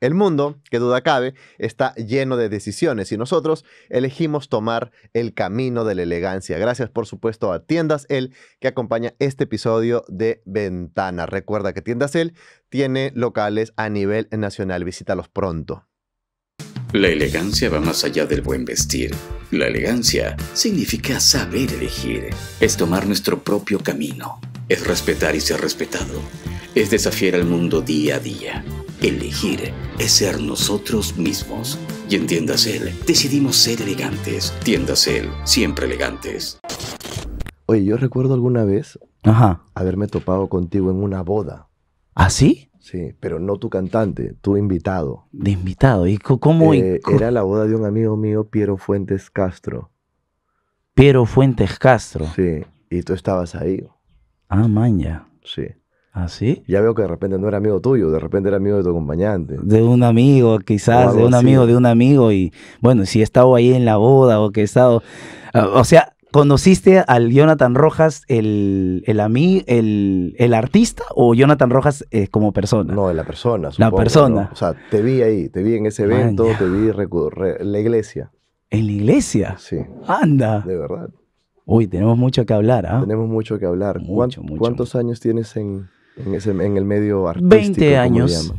El mundo, que duda cabe, está lleno de decisiones y nosotros elegimos tomar el camino de la elegancia. Gracias, por supuesto, a Tiendas El, que acompaña este episodio de Ventana. Recuerda que Tiendas El tiene locales a nivel nacional. Visítalos pronto. La elegancia va más allá del buen vestir. La elegancia significa saber elegir. Es tomar nuestro propio camino es respetar y ser respetado, es desafiar al mundo día a día. Elegir es ser nosotros mismos. Y entiendas Él decidimos ser elegantes. Tiendas Él, siempre elegantes. Oye, yo recuerdo alguna vez Ajá. haberme topado contigo en una boda. ¿Ah, sí? Sí, pero no tu cantante, tu invitado. ¿De invitado? ¿Y cómo? Eh, era la boda de un amigo mío, Piero Fuentes Castro. Piero Fuentes Castro. Sí, y tú estabas ahí. Ah, maña. Sí. ¿Ah, sí? Ya veo que de repente no era amigo tuyo, de repente era amigo de tu acompañante. De un amigo, quizás, de un amigo, de un amigo. Y bueno, si he estado ahí en la boda o que he estado. Ah, o sea, ¿conociste al Jonathan Rojas, el, el, el, artista, o Jonathan Rojas eh, como persona? No, la persona. la persona. O sea, te vi ahí, te vi en ese evento, te vi en la iglesia. ¿En la iglesia? Sí. Anda. De verdad. Uy, tenemos mucho que hablar, ¿ah? Tenemos mucho que hablar. Mucho, mucho, ¿Cuántos años tienes en, el medio artístico? 20 años.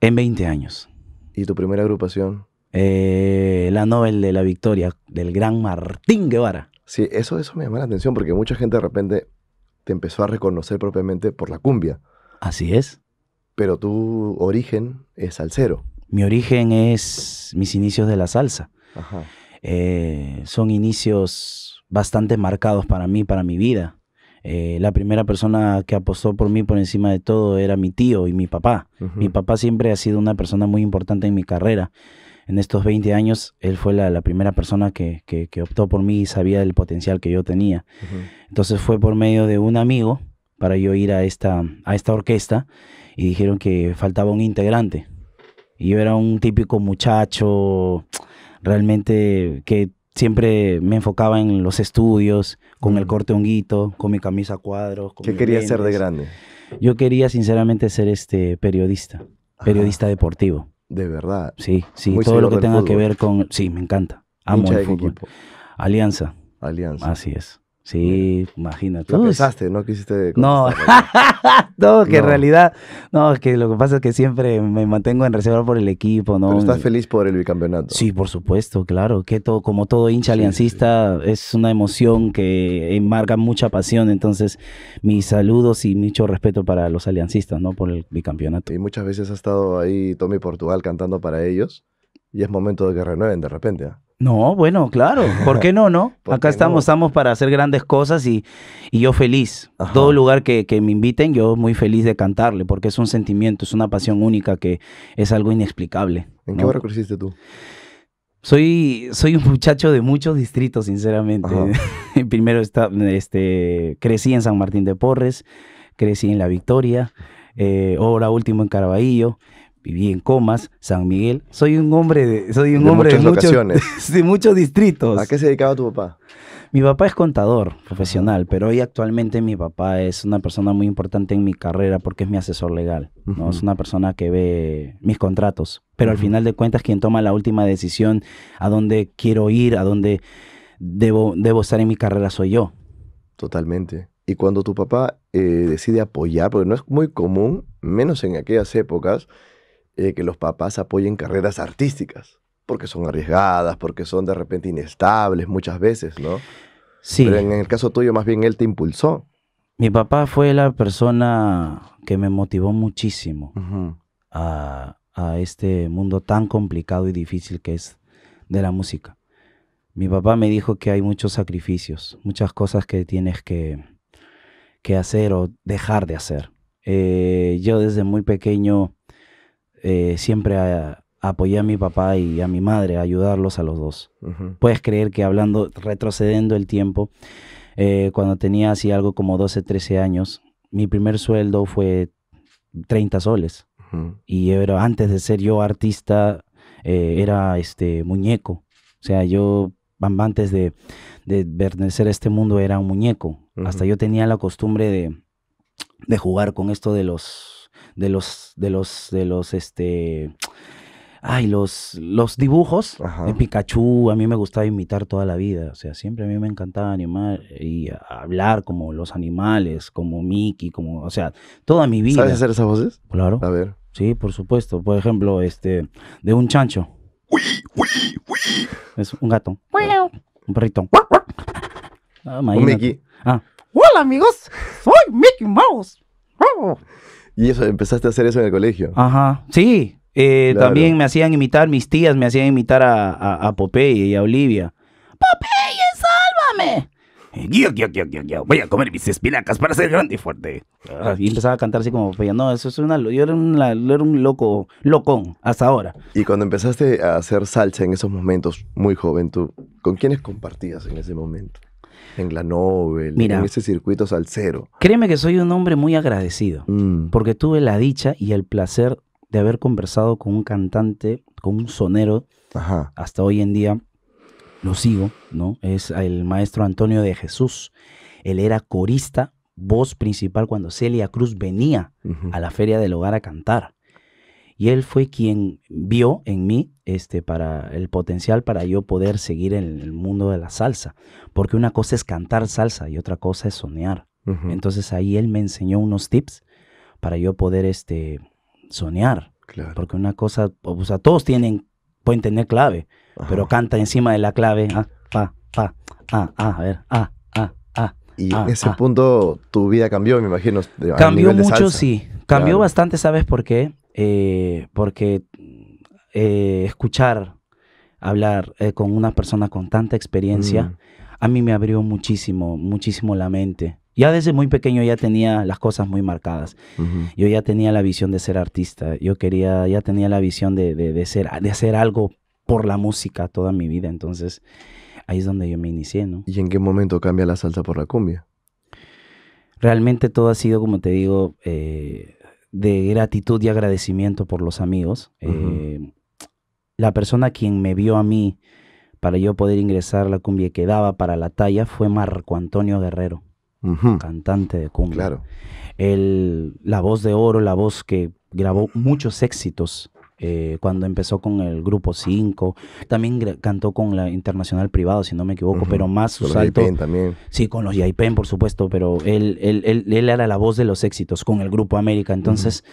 En 20 años. ¿Y tu primera agrupación? Eh, la Nobel de la Victoria, del gran Martín Guevara. Sí, eso, eso me llama la atención porque mucha gente de repente te empezó a reconocer propiamente por la cumbia. Así es. Pero tu origen es salsero. Mi origen es mis inicios de la salsa. Ajá. Eh, son inicios bastante marcados para mí, para mi vida. Eh, la primera persona que apostó por mí por encima de todo era mi tío y mi papá. Mi papá siempre ha sido una persona muy importante en mi carrera. En estos 20 años, él fue la, la primera persona que, que, optó por mí y sabía el potencial que yo tenía. Entonces fue por medio de un amigo para yo ir a esta, a esta orquesta y dijeron que faltaba un integrante. Y yo era un típico muchacho realmente que siempre me enfocaba en los estudios, con el mm. corte honguito, con mi camisa a cuadros. ¿Qué querías ser de grande? Yo quería sinceramente ser este periodista, periodista deportivo. De verdad. Sí, sí, todo lo que tenga que ver con... Sí, me encanta. Amo el fútbol. Alianza. Alianza. Así es. Sí, imagínate. No pues, pensaste, no quisiste. No, no, que en realidad, no, que lo que pasa es que siempre me mantengo en reserva por el equipo, ¿no? Pero estás feliz por el bicampeonato. Sí, por supuesto, claro. Que todo, como todo hincha aliancista, es una emoción que enmarca eh, mucha pasión. Entonces, mis saludos y mucho respeto para los aliancistas, ¿no? Por el bicampeonato. Y muchas veces ha estado ahí Tommy Portugal cantando para ellos. Y es momento de que renueven de repente. ¿eh? No, bueno, claro. ¿Por qué no, no? Acá estamos, estamos para hacer grandes cosas y, yo feliz. Todo lugar que, me inviten, yo muy feliz de cantarle, porque es un sentimiento, es una pasión única que es algo inexplicable. ¿En qué barrio creciste tú? Soy, soy un muchacho de muchos distritos, sinceramente. Primero está, este, crecí en San Martín de Porres, crecí en La Victoria, eh, ahora último en Caraballo viví en Comas, San Miguel. Soy un hombre de, soy un hombre de muchos, distritos. ¿A qué se dedicaba tu papá? Mi papá es contador profesional, pero hoy actualmente mi papá es una persona muy importante en mi carrera porque es mi asesor legal. Es una persona que ve mis contratos, pero al final de cuentas quien toma la última decisión a dónde quiero ir, a dónde debo, debo estar en mi carrera soy yo. Totalmente. Y cuando tu papá eh, decide apoyar, porque no es muy común, menos en aquellas épocas, que los papás apoyen carreras artísticas, porque son arriesgadas, porque son de repente inestables muchas veces, ¿no? Sí. Pero en el caso tuyo, más bien él te impulsó. Mi papá fue la persona que me motivó muchísimo a, este mundo tan complicado y difícil que es de la música. Mi papá me dijo que hay muchos sacrificios, muchas cosas que tienes que, que hacer o dejar de hacer. Eh, yo desde muy pequeño eh, siempre apoyé a mi papá y a mi madre, a ayudarlos a los dos. Puedes creer que hablando, retrocediendo el tiempo, eh, cuando tenía así algo como 12, 13 años, mi primer sueldo fue 30 soles. Y antes de ser yo artista, eh, era este muñeco. O sea, yo antes de, de pertenecer a este mundo era un muñeco. Hasta yo tenía la costumbre de, de jugar con esto de los de los, de los, de los, este, ay, los, los dibujos de Pikachu, a mí me gustaba imitar toda la vida, o sea, siempre a mí me encantaba animar y hablar como los animales, como Mickey, como, o sea, toda mi vida. ¿Sabes hacer esas voces? Claro. A ver. Sí, por supuesto. Por ejemplo, este, de un chancho. Es un gato. Un perrito. Ah, un Mickey. Ah. Hola amigos, soy Mickey Mouse. Y eso, empezaste a hacer eso en el colegio. Ajá, sí. Eh, también me hacían imitar, mis tías me hacían imitar a, a, Popeye y a Olivia. ¡Popeye, sálvame! Eh, voy a comer mis espinacas para ser grande y fuerte. Ah, y empezaba a cantar así como Popeye. No, eso es una, yo, era un, era loco, locón, hasta ahora. Y cuando empezaste a hacer salsa en esos momentos, muy joven, ¿tú, ¿con quiénes compartías en ese momento? En la Nobel, en ese circuito salsero. Créeme que soy un hombre muy agradecido, mm. porque tuve la dicha y el placer de haber conversado con un cantante, con un sonero, hasta hoy en día lo sigo, ¿no? Es el maestro Antonio de Jesús. Él era corista, voz principal cuando Celia Cruz venía a la Feria del Hogar a cantar y él fue quien vio en mí este, para el potencial para yo poder seguir en el mundo de la salsa, porque una cosa es cantar salsa y otra cosa es soñar. Entonces ahí él me enseñó unos tips para yo poder este, soñar, porque una cosa, o sea, todos tienen, pueden tener clave, pero canta encima de la clave, ah, pa, pa, ah, ah, a ver, ah, ah, ah Y ah, en ese punto tu vida cambió, me imagino. Cambió mucho, sí. Cambió bastante, ¿sabes por qué? Eh, porque eh, escuchar hablar eh, con una persona con tanta experiencia, mm. a mí me abrió muchísimo, muchísimo la mente. Ya desde muy pequeño ya tenía las cosas muy marcadas. Yo ya tenía la visión de ser artista. Yo quería, ya tenía la visión de, ser, de hacer algo por la música toda mi vida. Entonces, ahí es donde yo me inicié, ¿no? ¿Y en qué momento cambia la salsa por la cumbia? Realmente todo ha sido, como te digo, de gratitud y agradecimiento por los amigos. Eh, la persona quien me vio a mí para yo poder ingresar a la cumbia que daba para la talla fue Marco Antonio Guerrero, cantante de cumbia. Claro. El, la voz de oro, la voz que grabó muchos éxitos eh, cuando empezó con el grupo 5, también cantó con la Internacional Privado, si no me equivoco, pero más los Yaipen también. Sí, con los Yaipen, por supuesto, pero él, él, él, él, era la voz de los éxitos con el grupo América. Entonces,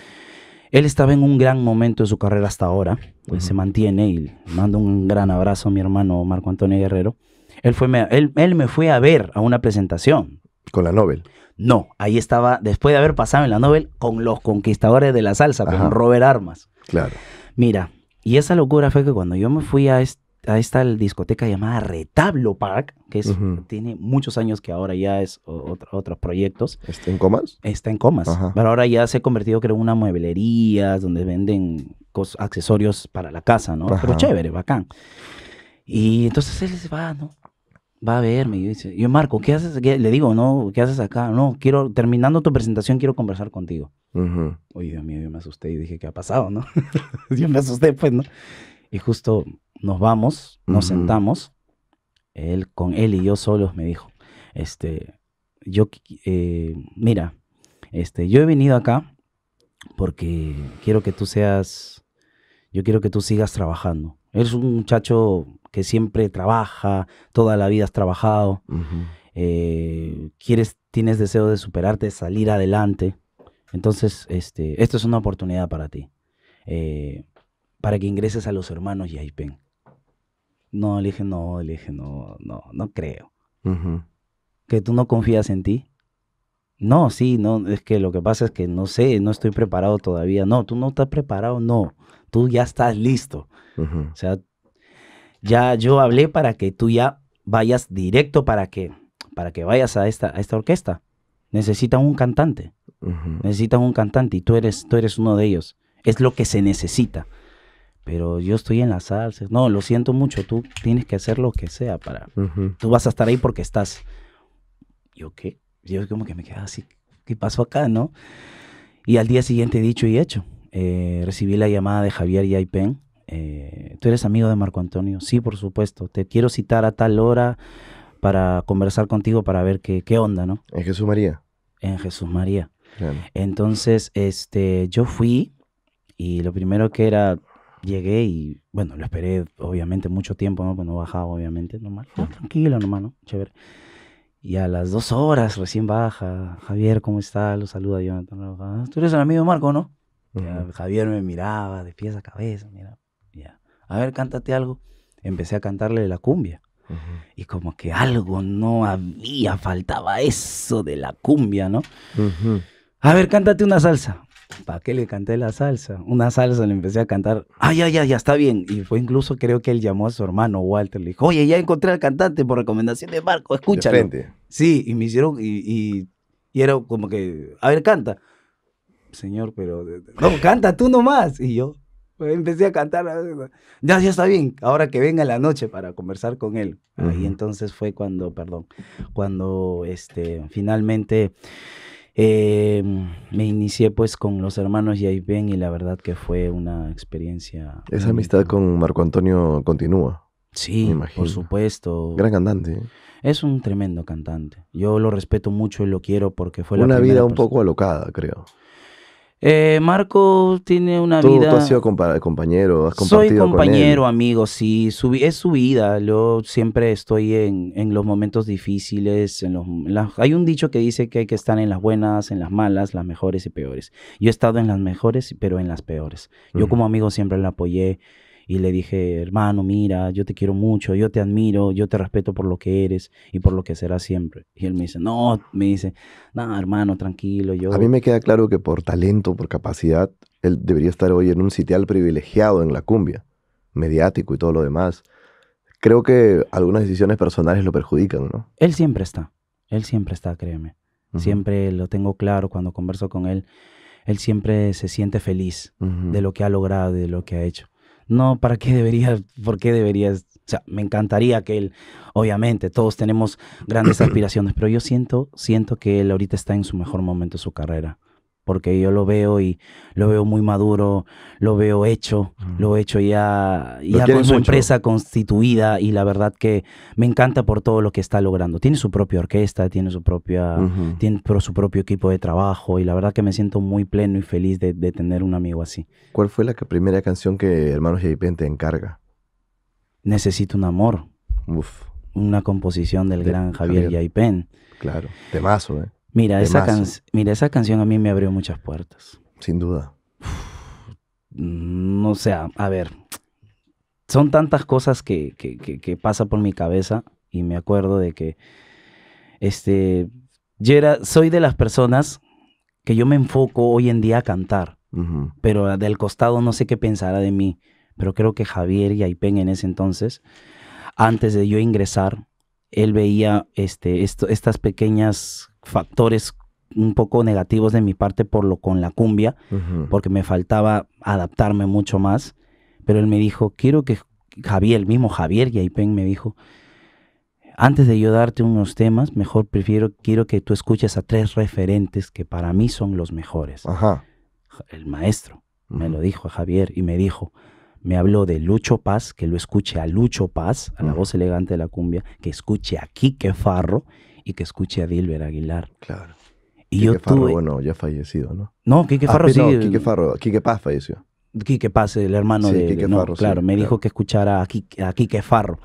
él estaba en un gran momento de su carrera hasta ahora, pues, se mantiene y mando un gran abrazo a mi hermano Marco Antonio Guerrero. Él, fue, me, él, me fue a ver a una presentación. ¿Con la Nobel? No, ahí estaba, después de haber pasado en la Nobel, con los conquistadores de la salsa, con Robert Armas. Claro. Mira, y esa locura fue que cuando yo me fui a, esta discoteca llamada Retablo Park, que tiene muchos años que ahora ya es otro, otros proyectos. ¿Está en comas? Está en comas. Pero ahora ya se ha convertido creo en una mueblería donde venden accesorios para la casa, ¿no? Pero chévere, bacán. Y entonces él dice, va, ¿no? va a verme. Yo, dice, yo Marco, ¿qué haces? Le digo, no, ¿qué haces acá? No, quiero, terminando tu presentación, quiero conversar contigo. Oye, Dios mío, yo me asusté y dije, ¿qué ha pasado, no? yo me asusté, pues, ¿no? Y justo nos vamos, nos sentamos. Él, con él y yo solos, me dijo, este, yo, eh, mira, este, yo he venido acá porque quiero que tú seas, yo quiero que tú sigas trabajando. Eres un muchacho que siempre trabaja, toda la vida has trabajado, eh, quieres, tienes deseo de superarte, salir adelante. Entonces, este, esto es una oportunidad para ti, eh, para que ingreses a los hermanos Yaipen. No, le dije, no, le dije, no, no, no creo. ¿Que tú no confías en ti? No, sí, no, es que lo que pasa es que no sé, no estoy preparado todavía. No, tú no estás preparado, no. Tú ya estás listo. O sea, ya yo hablé para que tú ya vayas directo para que, para que vayas a esta, a esta orquesta. Necesita un cantante. Necesitan un cantante y tú eres, tú eres uno de ellos. Es lo que se necesita. Pero yo estoy en la salsa. No, lo siento mucho. Tú tienes que hacer lo que sea para. Tú vas a estar ahí porque estás. ¿Yo qué? Yo como que me quedé así. ¿Qué pasó acá, no? Y al día siguiente, dicho y hecho, eh, recibí la llamada de Javier Yaipen. Eh, ¿Tú eres amigo de Marco Antonio? Sí, por supuesto. Te quiero citar a tal hora para conversar contigo para ver qué, qué onda, ¿no? En Jesús María. En Jesús María. Entonces, este, yo fui y lo primero que era, llegué y, bueno, lo esperé obviamente mucho tiempo, ¿no? Pues no bajaba, obviamente, normal. tranquilo, nomás, ¿no? Chévere. Y a las dos horas recién baja. Javier, ¿cómo estás? Lo saluda yo ah, Tú eres el amigo de Marco, ¿no? Javier me miraba de pies a cabeza, mira. Ya. A ver, cántate algo. Empecé a cantarle la cumbia. Y como que algo no había, faltaba eso de la cumbia, ¿no? Uh a ver, cántate una salsa. ¿Para qué le canté la salsa? Una salsa le empecé a cantar. Ay, ay, ay, ya está bien. Y fue incluso, creo que él llamó a su hermano Walter. Le dijo, oye, ya encontré al cantante por recomendación de Marco, escúchalo. De frente. Sí, y me hicieron, y, y, era como que, a ver, canta. Señor, pero. No, canta tú nomás. Y yo pues, empecé a cantar. Ya, ya está bien. Ahora que venga la noche para conversar con él. Y entonces fue cuando, perdón, cuando este, finalmente. Eh, me inicié pues con los hermanos ven y la verdad que fue una experiencia. Esa amistad con Marco Antonio continúa. Sí, por supuesto. Gran cantante. ¿eh? Es un tremendo cantante. Yo lo respeto mucho y lo quiero porque fue una vida un poco alocada, creo. Eh, Marco tiene una vida. Tú has sido compañero, has compartido Soy compañero, amigo, sí. es su vida. Yo siempre estoy en, los momentos difíciles. En los, hay un dicho que dice que hay que estar en las buenas, en las malas, las mejores y peores. Yo he estado en las mejores, pero en las peores. Yo, como amigo, siempre lo apoyé y le dije, hermano, mira, yo te quiero mucho, yo te admiro, yo te respeto por lo que eres y por lo que será siempre. Y él me dice, no, me dice, no, hermano, tranquilo, yo... A mí me queda claro que por talento, por capacidad, él debería estar hoy en un sitial privilegiado en la cumbia, mediático y todo lo demás. Creo que algunas decisiones personales lo perjudican, ¿no? Él siempre está, él siempre está, créeme. Siempre lo tengo claro cuando converso con él él siempre se siente feliz de lo que ha logrado, de lo que ha hecho no, ¿para qué debería, ¿Por qué deberías? O sea, me encantaría que él, obviamente, todos tenemos grandes aspiraciones, pero yo siento, siento que él ahorita está en su mejor momento de su carrera porque yo lo veo y lo veo muy maduro, lo veo hecho, mm. lo he hecho ya, ya su empresa constituida y la verdad que me encanta por todo lo que está logrando. Tiene su propia orquesta, tiene su, propia, tiene su propio equipo de trabajo y la verdad que me siento muy pleno y feliz de, tener un amigo así. ¿Cuál fue la primera canción que Hermanos J.P. te encarga? Necesito un amor. Uf. Una composición del gran Javier, Javier. Claro, temazo, ¿eh? Mira esa, Mira, esa canción a mí me abrió muchas puertas. Sin duda. Mm, no sé, a ver, son tantas cosas que, que, pasa por mi cabeza y me acuerdo de que este, yo soy de las personas que yo me enfoco hoy en día a cantar, pero del costado no sé qué pensará de mí, pero creo que Javier y Aipen en ese entonces, antes de yo ingresar, él veía este, esto, estas pequeñas factores un poco negativos de mi parte por lo con la cumbia, porque me faltaba adaptarme mucho más. Pero él me dijo, quiero que Javier, el mismo Javier Yaipen me dijo, antes de yo darte unos temas, mejor prefiero, quiero que tú escuches a tres referentes que para mí son los mejores. El maestro me lo dijo a Javier y me dijo, me habló de Lucho Paz, que lo escuche a Lucho Paz, a la voz elegante de la cumbia, que escuche a Quique Farro y que escuche a Dilber Aguilar. Claro. Y Quique yo Farro, bueno, ya fallecido, ¿no? No, Quique ah, Farro sí. No, Quique Farro, Quique Paz falleció. Quique Paz, el hermano de... no, claro, me dijo que escuchara a Quique, Farro.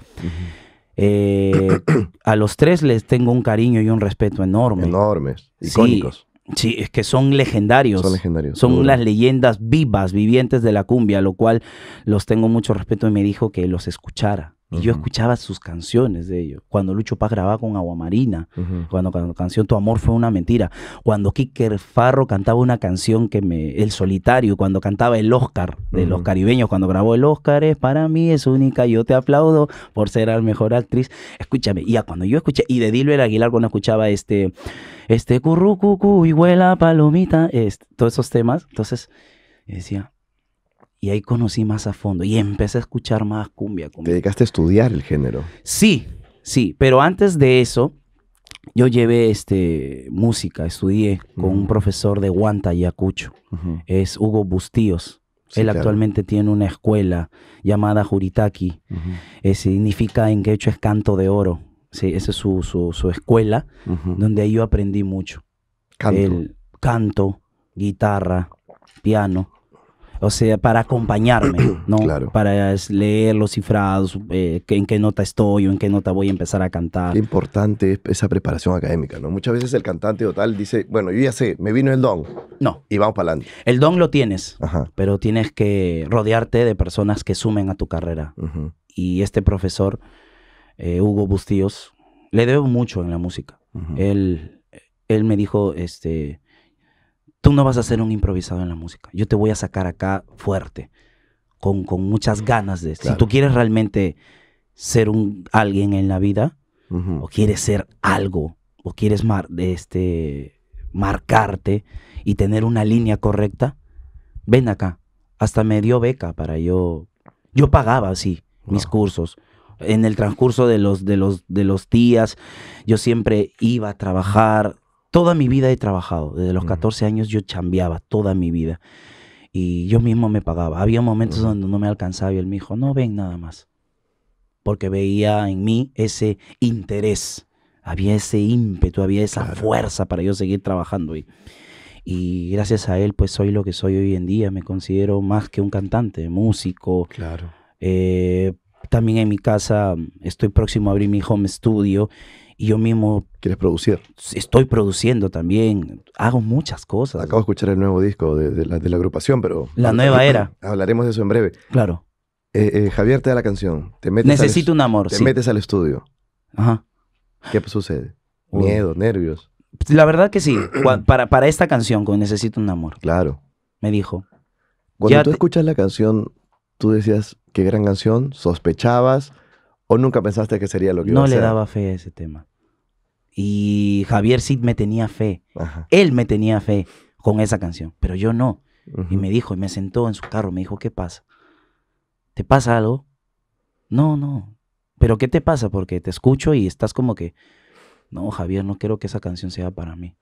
Eh, a los tres les tengo un cariño y un respeto enorme. Enormes, icónicos. Sí, es que son legendarios. Son legendarios. Son las leyendas vivas, vivientes de la cumbia, lo cual los tengo mucho respeto y me dijo que los escuchara. Y yo escuchaba sus canciones de ellos. Cuando Lucho Paz grababa con Aguamarina, cuando, cuando canción Tu amor fue una mentira, cuando Kicker Farro cantaba una canción que me. El solitario, cuando cantaba el Oscar de los caribeños, cuando grabó el Oscar, es para mí, es única, yo te aplaudo por ser la mejor actriz. Escúchame, y ya cuando yo escuché, y de Dilber Aguilar, cuando escuchaba este, este currucucu y huela palomita, todos esos temas, entonces decía, y ahí conocí más a fondo y empecé a escuchar más cumbia. ¿Te dedicaste a estudiar el género? Sí, sí, pero antes de eso yo llevé este, música, estudié con un profesor de Huanta, Ayacucho, es Hugo Bustíos. Él actualmente tiene una escuela llamada Juritaki, eh, significa en hecho es canto de oro. Sí, esa es su, escuela, donde yo aprendí mucho. canto, guitarra, piano o sea, para acompañarme, ¿no? Claro. Para leer los cifrados, eh, en qué nota estoy o en qué nota voy a empezar a cantar. Qué importante es esa preparación académica, ¿no? Muchas veces el cantante o tal dice, bueno, yo ya sé, me vino el don. No. Y vamos para adelante. El don lo tienes, pero tienes que rodearte de personas que sumen a tu carrera. Y este profesor, eh, Hugo Bustíos, le debo mucho en la música. él, él me dijo, este tú no vas a ser un improvisado en la música. Yo te voy a sacar acá fuerte, con, muchas mm, ganas de esto. Si tú quieres realmente ser un, alguien en la vida, o quieres ser algo, o quieres este, marcarte y tener una línea correcta, ven acá. Hasta me dio beca para yo. Yo pagaba, sí, mis cursos. En el transcurso de los, de, los, de los días, yo siempre iba a trabajar, toda mi vida he trabajado. Desde los 14 años yo chambeaba toda mi vida. Y yo mismo me pagaba. Había momentos donde no me alcanzaba y él me dijo, no ven nada más. Porque veía en mí ese interés. Había ese ímpetu, había esa fuerza para yo seguir trabajando. Y, gracias a él, pues soy lo que soy hoy en día. Me considero más que un cantante, músico. Claro. Eh, también en mi casa mm, estoy próximo a abrir mi home studio y yo mismo... ¿Quieres producir? Estoy produciendo también. Hago muchas cosas. Acabo de escuchar el nuevo disco de, la, agrupación, pero... La nueva era. Hablaremos de eso en breve. Claro. Eh, eh, Javier te da la canción. Te Necesito un amor. Te metes al estudio. Ajá. ¿Qué sucede? Miedo, nervios. La verdad que sí. para, para esta canción, con Necesito un amor. Claro. Me dijo. Cuando tú escuchas la canción, tú decías, qué gran canción, sospechabas o nunca pensaste que sería lo que no No le daba fe a ese tema. Y Javier Sid me tenía fe. Él me tenía fe con esa canción, pero yo no. Y me dijo, y me sentó en su carro, me dijo, ¿qué pasa? ¿Te pasa algo? No, no. ¿Pero qué te pasa? Porque te escucho y estás como que, no, Javier, no quiero que esa canción sea para mí.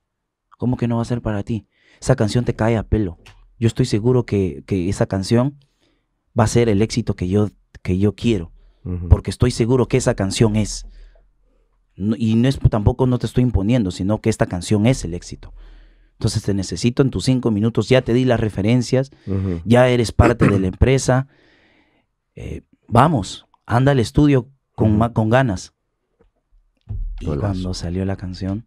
¿Cómo que no va a ser para ti? Esa canción te cae a pelo. Yo estoy seguro que, esa canción va a ser el éxito que yo, que yo quiero. Porque estoy seguro que esa canción es y no es, tampoco no te estoy imponiendo, sino que esta canción es el éxito. Entonces te necesito en tus cinco minutos, ya te di las referencias, ya eres parte de la empresa. Eh, vamos, anda al estudio con, con ganas. Y cuando salió la canción,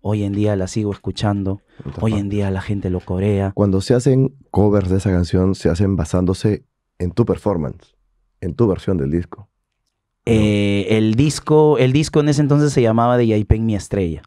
hoy en día la sigo escuchando, hoy en día la gente lo corea. Cuando se hacen covers de esa canción, se hacen basándose en tu performance, en tu versión del disco. Eh, el, disco, el disco en ese entonces se llamaba De Yaipen Mi Estrella.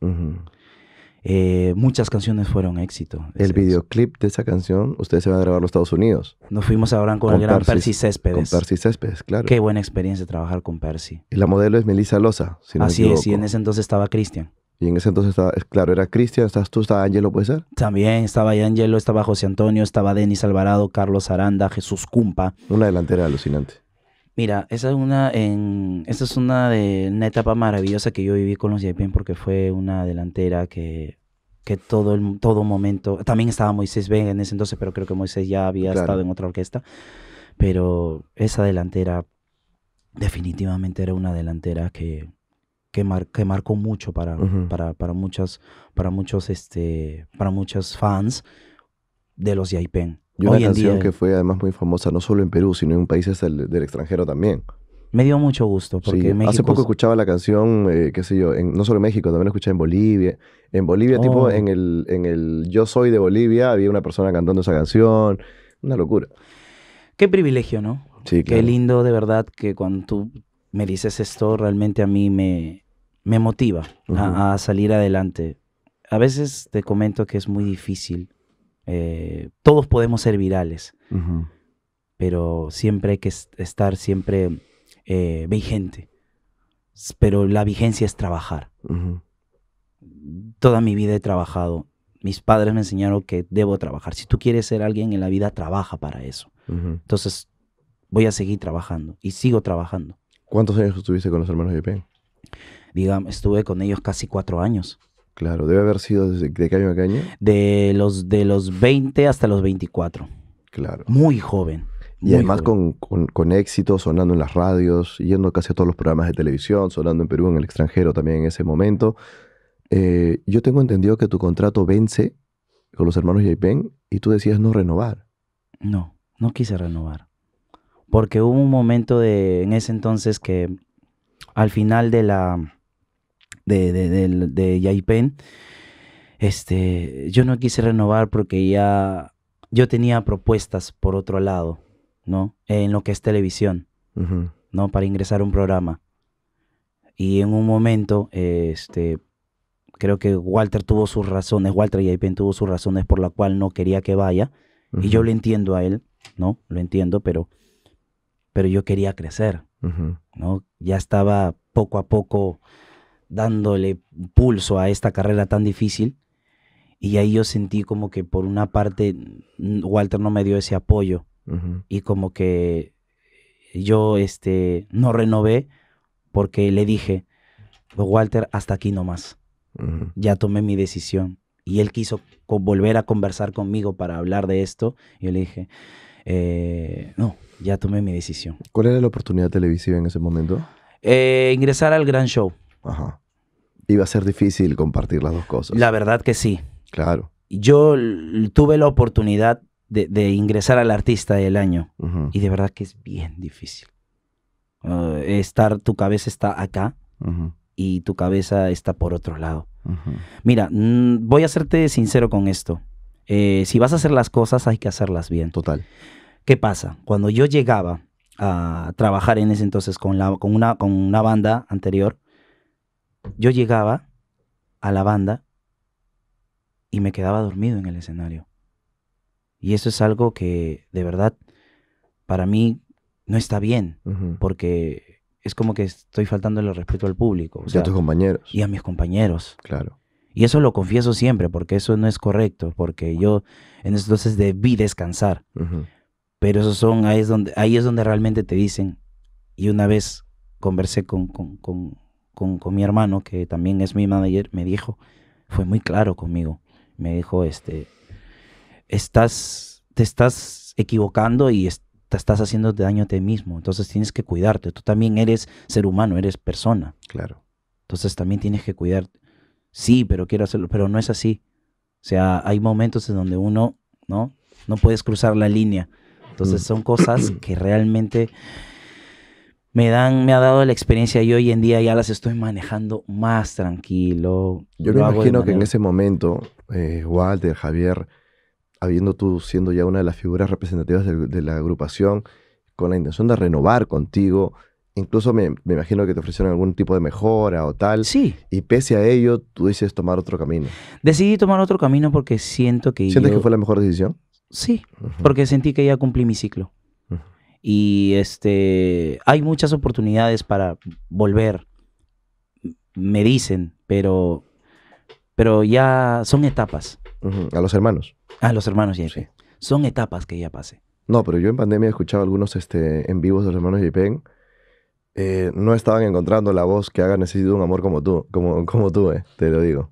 Eh, muchas canciones fueron éxito. El videoclip de esa canción, ustedes se van a grabar en los Estados Unidos. Nos fuimos ahora con, con el gran Percy, Céspedes. Con Percy Céspedes, claro. Qué buena experiencia trabajar con Percy. Y la modelo es Melissa Loza, Así es, y en ese entonces estaba Cristian. Y en ese entonces, estaba, claro, era Cristian, estás tú, estaba Angelo, ¿puede ser? También, estaba Angelo, estaba José Antonio, estaba Denis Alvarado, Carlos Aranda, Jesús Cumpa. Una delantera alucinante. Mira, esa es una, esa es una, una etapa maravillosa que yo viví con los Yaipen porque fue una delantera que, que todo, el, todo momento, también estaba Moisés Ben en ese entonces, pero creo que Moisés ya había estado en otra orquesta, pero esa delantera definitivamente era una delantera que, que, marcó mucho para, para, muchas, para, muchos, este, para muchos fans de los Yaipen y una canción que fue además muy famosa, no solo en Perú, sino en países del, extranjero también. Me dio mucho gusto porque Hace poco escuchaba la canción, eh, qué sé yo, no solo en México, también la escuché en Bolivia. En Bolivia, tipo, oh. en el, en el Yo Soy de Bolivia, había una persona cantando esa canción. Una locura. Qué privilegio, ¿no? Qué lindo, de verdad, que cuando tú me dices esto, realmente a mí me, me motiva a salir adelante. A veces te comento que es muy difícil eh, todos podemos ser virales, pero siempre hay que estar siempre eh, vigente. Pero la vigencia es trabajar. Toda mi vida he trabajado. Mis padres me enseñaron que debo trabajar. Si tú quieres ser alguien en la vida, trabaja para eso. Entonces, voy a seguir trabajando y sigo trabajando. ¿Cuántos años estuviste con los hermanos de Digamos, estuve con ellos casi cuatro años. Claro, debe haber sido de qué a qué De los, de los 20 hasta los 24. Claro. Muy joven. Y además con, éxito, sonando en las radios, yendo casi a todos los programas de televisión, sonando en Perú, en el extranjero también en ese momento. Eh, yo tengo entendido que tu contrato vence con los hermanos J-Pen, y tú decías no renovar. No, no quise renovar. Porque hubo un momento de, en ese entonces que al final de la, de, de, Yaipen, este, yo no quise renovar porque ya yo tenía propuestas por otro lado, ¿no? En lo que es televisión, ¿no? Para ingresar a un programa. Y en un momento, este, creo que Walter tuvo sus razones, Walter Yaipen tuvo sus razones por la cual no quería que vaya. Y yo lo entiendo a él, ¿no? Lo entiendo, pero, pero yo quería crecer, ¿no? Ya estaba poco a poco dándole pulso a esta carrera tan difícil. Y ahí yo sentí como que por una parte mm, Walter no me dio ese apoyo y como que yo este, no renové porque le dije, pues, Walter, hasta aquí no más Ya tomé mi decisión. Y él quiso volver a conversar conmigo para hablar de esto. Y yo le dije, eh, no, ya tomé mi decisión. ¿Cuál era la oportunidad televisiva en ese momento? Eh, ingresar al gran show. Ajá. Iba a ser difícil compartir las dos cosas. La verdad que sí. Claro. Yo tuve la oportunidad de, ingresar al artista del año y de verdad que es bien difícil. Ah, estar, tu cabeza está acá y tu cabeza está por otro lado. Mira, voy a serte sincero con esto. Eh, si vas a hacer las cosas, hay que hacerlas bien. Total. ¿Qué pasa? Cuando yo llegaba a trabajar en ese entonces con, la, con, una, con una banda anterior, yo llegaba a la banda y me quedaba dormido en el escenario. Y eso es algo que de verdad para mí no está bien, porque es como que estoy faltando el respeto al público. y a tus compañeros. Y a mis compañeros. Claro. Y eso lo confieso siempre, porque eso no es correcto, porque yo en ese entonces debí descansar. Pero esos son, ahí es, donde, ahí es donde realmente te dicen, y una vez conversé con con, mi hermano, que también es mi manager, me dijo, fue muy claro conmigo, me dijo, este, estás, te estás equivocando y te estás haciendo daño a ti mismo, entonces tienes que cuidarte, tú también eres ser humano, eres persona. Claro. Entonces también tienes que cuidarte. Sí, pero quiero hacerlo, pero no es así. O sea, hay momentos en donde uno, ¿no? No puedes cruzar la línea. Entonces mm. son cosas que realmente me dan, me ha dado la experiencia y hoy en día ya las estoy manejando más tranquilo. Yo me imagino que en ese momento, eh, Walter, Javier, habiendo tú siendo ya una de las figuras representativas de, la agrupación, con la intención de renovar contigo, incluso me, imagino que te ofrecieron algún tipo de mejora o tal. Sí. Y pese a ello, tú dices tomar otro camino. Decidí tomar otro camino porque siento que... ¿Sientes que fue la mejor decisión? Sí, porque sentí que ya cumplí mi ciclo y este, hay muchas oportunidades para volver, me dicen, pero, pero ya son etapas. A los hermanos. A los hermanos, Son etapas que ya pasé. No, pero yo en pandemia he escuchado algunos este, en vivos de los hermanos Yipen. Eh, no estaban encontrando la voz que haga necesito un amor como tú, como, como tú, eh, te lo digo.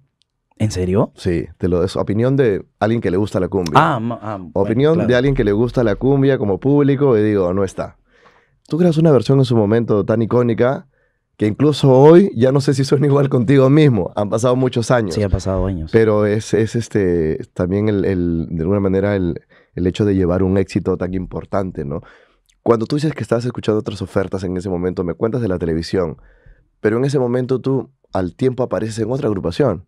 ¿En serio? Sí, te lo doy opinión de alguien que le gusta la cumbia. Ah, ah, opinión de alguien que le gusta la cumbia como público y digo, no está. Tú creas una versión en su momento tan icónica que incluso hoy ya no sé si suena igual contigo mismo. Han pasado muchos años. Sí, han pasado años. Pero es, es este, también el, el, de alguna manera el, el hecho de llevar un éxito tan importante, ¿no? Cuando tú dices que estabas escuchando otras ofertas en ese momento, me cuentas de la televisión, pero en ese momento tú al tiempo apareces en otra agrupación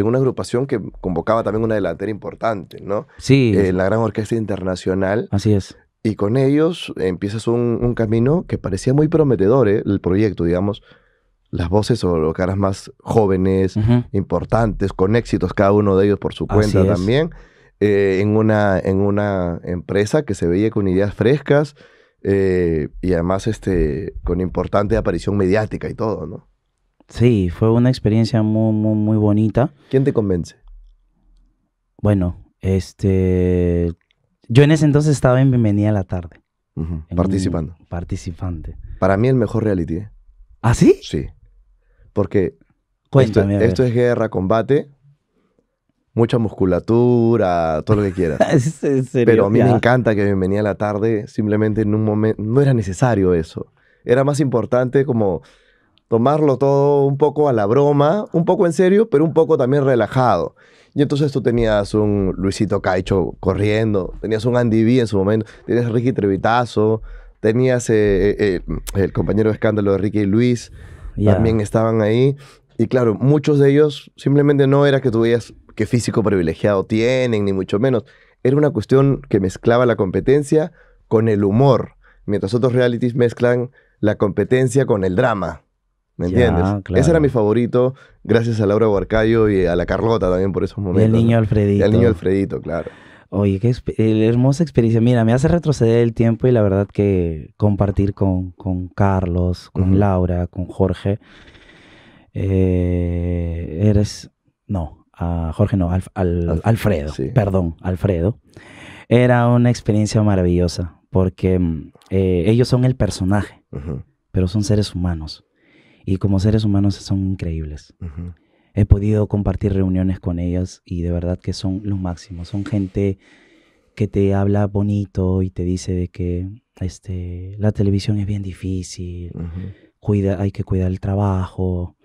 en una agrupación que convocaba también una delantera importante, ¿no? Sí. Eh, la Gran Orquesta Internacional. Así es. Y con ellos empiezas un, camino que parecía muy prometedor, ¿eh? el proyecto, digamos. Las voces o los caras más jóvenes, importantes, con éxitos cada uno de ellos por su cuenta también, eh, en, una, en una empresa que se veía con ideas frescas eh, y además este, con importante aparición mediática y todo, ¿no? Sí, fue una experiencia muy, muy, bonita. ¿Quién te convence? Bueno, este. Yo en ese entonces estaba en Bienvenida a la Tarde. Participando. Participante. Para mí el mejor reality. ¿eh? ¿Ah, sí? Sí. Porque esto, es guerra, combate, mucha musculatura, todo lo que quieras. Pero a mí me encanta que Bienvenida a la Tarde simplemente en un momento no era necesario eso. Era más importante como tomarlo todo un poco a la broma, un poco en serio, pero un poco también relajado. Y entonces tú tenías un Luisito Caicho corriendo, tenías un Andy B en su momento, tenías Ricky Trevitazo, tenías eh, eh, eh, mm, el compañero de escándalo de Ricky y Luis, también estaban ahí. Y claro, muchos de ellos simplemente no era que tuvieras veías qué físico privilegiado tienen, ni mucho menos. Era una cuestión que mezclaba la competencia con el humor, mientras otros realities mezclan la competencia con el drama. ¿Me entiendes? Ese era mi favorito, gracias a Laura Huarcayo y a la Carlota también por esos momentos. el niño Alfredito. el niño Alfredito, claro. Oye, qué eh, hermosa experiencia. Mira, me hace retroceder el tiempo y la verdad que compartir con, Carlos, con Laura, con Jorge. Eh, eres. No, a Jorge no, Alfredo. Perdón, Alfredo. Era una experiencia maravillosa porque mm, eh, ellos son el personaje, pero son seres humanos y como seres humanos son increíbles. He podido compartir reuniones con ellos y de verdad que son los máximos. Son gente que te habla bonito y te dice de que este, la televisión es bien difícil, cuida, hay que cuidar el trabajo,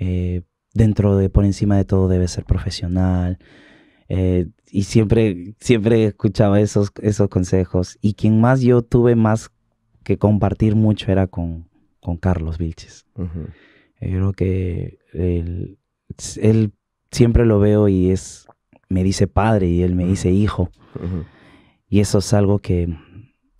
eh, dentro de, por encima de todo debe ser profesional. Eh, y siempre, siempre escuchaba esos, esos consejos. Y quien más yo tuve más que compartir mucho era con, con Carlos Vilches. Eh, yo creo que él, siempre lo veo y es, me dice padre y él me dice hijo. Y eso es algo que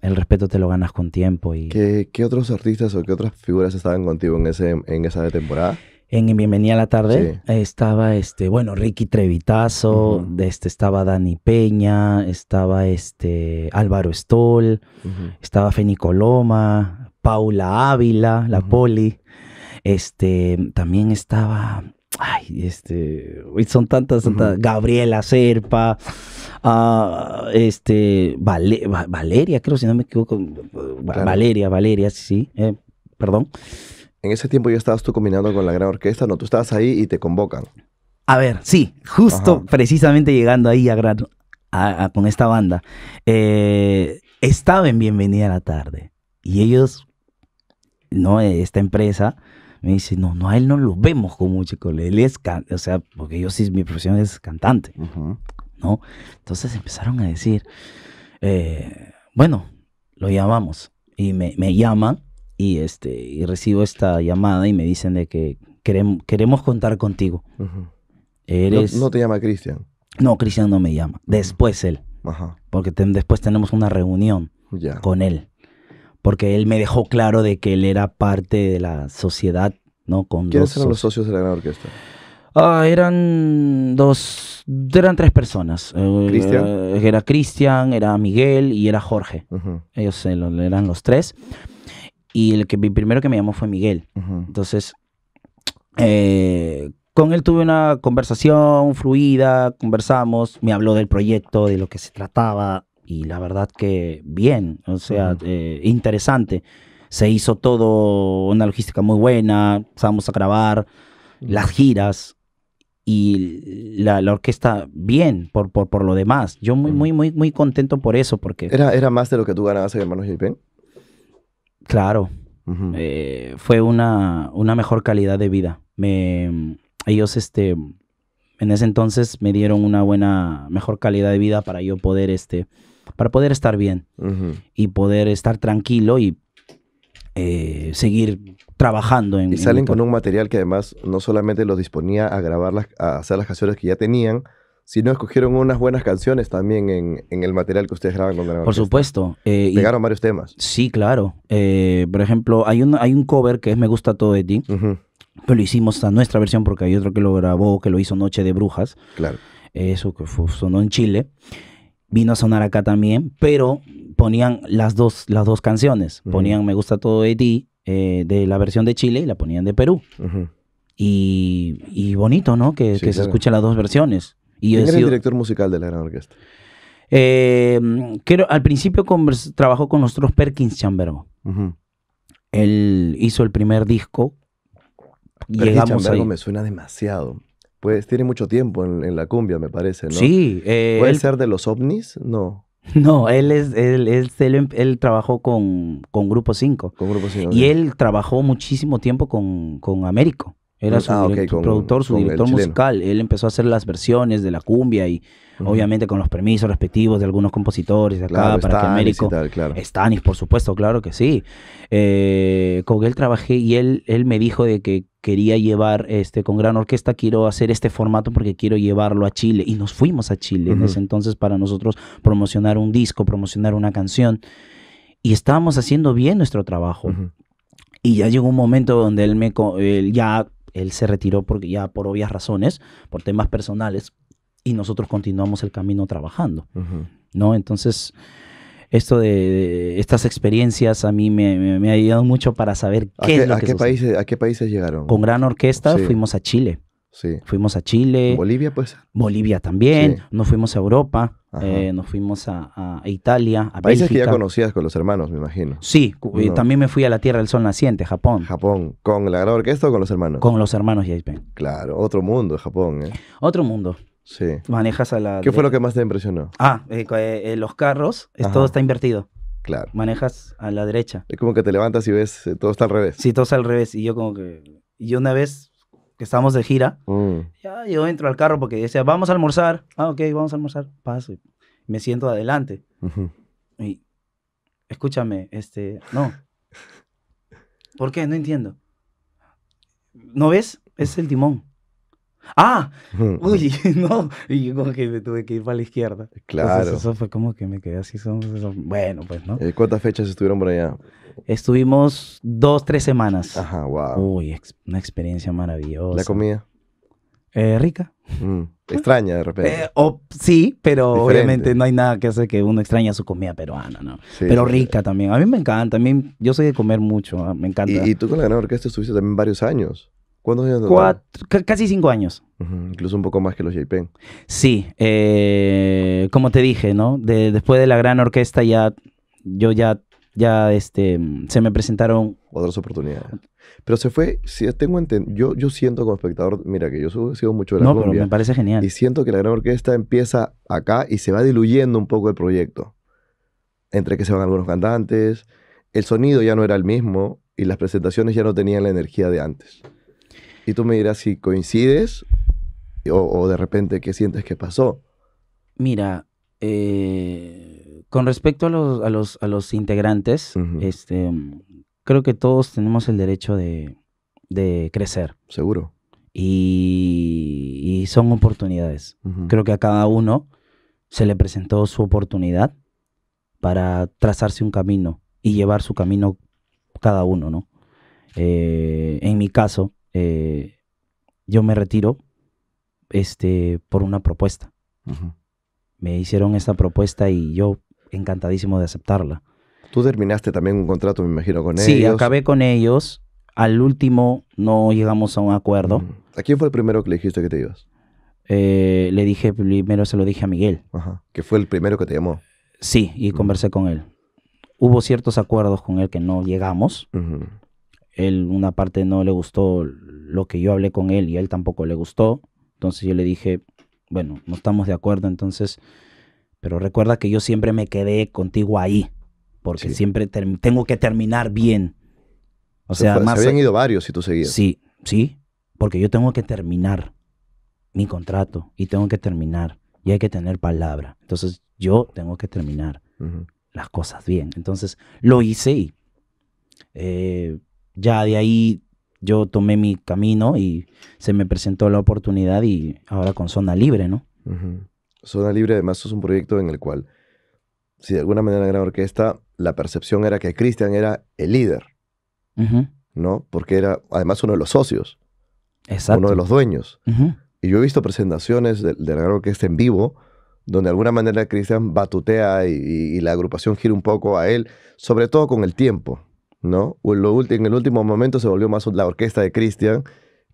el respeto te lo ganas con tiempo. Y... ¿Qué, otros artistas o qué otras figuras estaban contigo en, ese, en esa temporada? En Bienvenida a la Tarde estaba, este, bueno, Ricky Trevitazo, este, estaba Dani Peña, estaba este, Álvaro Stoll, estaba Feni Coloma, Paula Ávila, la Poli. Este, también estaba, ay, este, son tantas, Gabriela Serpa, ah, este, Valeria, creo, si no me equivoco, Valeria, Valeria, sí, eh, perdón. En ese tiempo ya estabas tú combinando con la gran orquesta, no, tú estabas ahí y te convocan. A ver, sí, justo precisamente llegando ahí a gran, con esta banda, eh, estaba en Bienvenida a la Tarde y ellos ¿no? esta empresa, me dice, no, no, a él no lo vemos como chico, él es, o sea, porque yo sí, mi profesión es cantante, ¿no? Entonces empezaron a decir, eh, bueno, lo llamamos, y me, llaman, y, este, y recibo esta llamada y me dicen de que queremos, contar contigo. No, te llama Cristian. No, Cristian no me llama. Después él. Porque después tenemos una reunión con él porque él me dejó claro de que él era parte de la sociedad, ¿no? ¿Quiénes eran los socios de la orquesta? Ah, eran dos, eran tres personas. Eh, ¿Cristian? Eh, era Cristian, era Miguel y era Jorge. Ellos eh, eran los tres. Y el que primero que me llamó fue Miguel. Entonces, con él tuve una conversación fluida, conversamos, me habló del proyecto, de lo que se trataba, y la verdad que bien, o sea, eh, interesante. Se hizo todo, una logística muy buena, empezamos a grabar las giras y la, orquesta bien por, por, por lo demás. Yo muy, muy, muy, muy contento por eso porque... ¿Era, era más de lo que tú ganabas en Hermanos JP? Claro. Eh, fue una, una mejor calidad de vida. Me, ellos, este en ese entonces me dieron una buena, mejor calidad de vida para yo poder este, para poder estar bien y poder estar tranquilo y eh, seguir trabajando en... Y salen con un material que además no solamente los disponía a grabar, las, a hacer las canciones que ya tenían, sino escogieron unas buenas canciones también en, el material que ustedes graban con Por supuesto. Llegaron eh, varios temas. Sí, claro. Eh, por ejemplo, hay un, hay un cover que es Me Gusta Todo de Ti, pero lo hicimos a nuestra versión porque hay otro que lo grabó, que lo hizo Noche de Brujas. Claro. Eso que fue, sonó en Chile vino a sonar acá también, pero ponían las dos, las dos canciones. Ponían Me gusta todo de ti, eh, de la versión de Chile, y la ponían de Perú. y, bonito, ¿no? Que, se escuchen las dos versiones. Y era el director musical de la gran orquesta? Eh, al principio trabajó con nosotros Perkins Chambergo. Él hizo el primer disco. Perkins llegamos algo, me suena demasiado. Pues tiene mucho tiempo en, la cumbia, me parece, ¿no? Sí. Eh, ¿Puede ser de los ovnis? No. No, él es, él, él, em, trabajó con, Grupo 5. Con Grupo 5. Y él trabajó muchísimo tiempo con, Américo. Era ah, su productor, su director musical. Él empezó a hacer las versiones de la cumbia y obviamente con los permisos respectivos de algunos compositores de claro, para que Américo. Stanis, por supuesto, claro que sí. Eh, con él trabajé y él, él me dijo de que quería llevar este con gran orquesta, quiero hacer este formato porque quiero llevarlo a Chile. Y nos fuimos a Chile en ese entonces para nosotros promocionar un disco, promocionar una canción. Y estábamos haciendo bien nuestro trabajo. Y ya llegó un momento donde él me él ya él se retiró porque ya por obvias razones, por temas personales, y nosotros continuamos el camino trabajando. ¿No? Entonces esto de, estas experiencias a mí me, ha ayudado mucho para saber qué, a qué países ¿A qué países llegaron? Con gran orquesta fuimos a Chile. Sí. Fuimos a Chile. Bolivia, pues. Bolivia también. Nos fuimos a Europa. Eh, nos fuimos a, Italia. A Países que ya conocías con los hermanos, me imagino. Sí, también me fui a la Tierra del Sol Naciente, Japón. Japón. ¿Con la gran orquesta o con los hermanos? Con los hermanos Jaipen. Claro, otro mundo, Japón. ¿eh? Otro mundo. Manejas a la... ¿Qué fue lo que más te impresionó? Ah, eh, eh, eh, los carros, todo está invertido. Claro. Manejas a la derecha. Es como que te levantas y ves, todo está al revés. Sí, todo está al revés. Y yo como que... Y una vez que estábamos de gira, mm. ya yo entro al carro porque decía, vamos a almorzar. Ah, ok, vamos a almorzar. Paso. Me siento adelante. Y escúchame, este, no. ¿Por qué? No entiendo. ¿No ves? Es el timón. Ah, uy, no, y yo como que me tuve que ir para la izquierda. Claro. eso fue como que me quedé así, bueno, pues, ¿no? Eh, ¿Cuántas fechas estuvieron por allá? Estuvimos dos, tres semanas. Ajá, wow. Uy, una experiencia maravillosa. ¿La comida? Eh, rica. Mm, extraña de repente. Eh, sí, pero obviamente no hay nada que hace que uno extraña su comida peruana, ¿no? Sí, pero rica también. A mí me encanta, a yo soy de comer mucho, ah, me encanta. ¿Y, y, tú con la gran orquesta estuviste también varios años. ¿Cuántos años? casi cinco años. Incluso un poco más que los JPEN. Sí, eh, como te dije, ¿no? después de la gran orquesta ya, yo ya, ya, este, se me presentaron... Otras oportunidades. Pero se fue, si tengo yo, yo siento como espectador, mira que yo sigo mucho de la No, pero me parece genial. Y siento que la gran orquesta empieza acá y se va diluyendo un poco el proyecto. Entre que se van algunos cantantes, el sonido ya no era el mismo y las presentaciones ya no tenían la energía de antes. Y tú me dirás si coincides o, de repente qué sientes que pasó. Mira, eh, con respecto a los, a los, integrantes, este, creo que todos tenemos el derecho de, crecer. Seguro. Y, son oportunidades. Creo que a cada uno se le presentó su oportunidad para trazarse un camino y llevar su camino cada uno, ¿no? Eh, en mi caso, eh, yo me retiro este, por una propuesta. Me hicieron esta propuesta y yo encantadísimo de aceptarla. Tú terminaste también un contrato, me imagino, con ellos. Sí, acabé con ellos. Al último no llegamos a un acuerdo. ¿A quién fue el primero que le dijiste que te ibas? Eh, le dije, primero se lo dije a Miguel. Que fue el primero que te llamó. Sí, y conversé con él. Hubo ciertos acuerdos con él que no llegamos, él una parte no le gustó lo que yo hablé con él y a él tampoco le gustó. Entonces yo le dije, bueno, no estamos de acuerdo, entonces, pero recuerda que yo siempre me quedé contigo ahí, porque siempre tengo que terminar bien. O sea, más, ido varios si tú seguías. Sí, sí, porque yo tengo que terminar mi contrato y tengo que terminar y hay que tener palabra. Entonces yo tengo que terminar las cosas bien. Entonces lo hice y eh, ya de ahí yo tomé mi camino y se me presentó la oportunidad y ahora con Zona Libre, ¿no? Zona Libre además es un proyecto en el cual, si de alguna manera la gran orquesta, la percepción era que Cristian era el líder, ¿no? Porque era además uno de los socios, Exacto. uno de los dueños. Y yo he visto presentaciones de, la gran orquesta en vivo donde de alguna manera Cristian batutea y la agrupación gira un poco a él, sobre todo con el tiempo. ¿no? O en, en el último momento se volvió más la orquesta de Cristian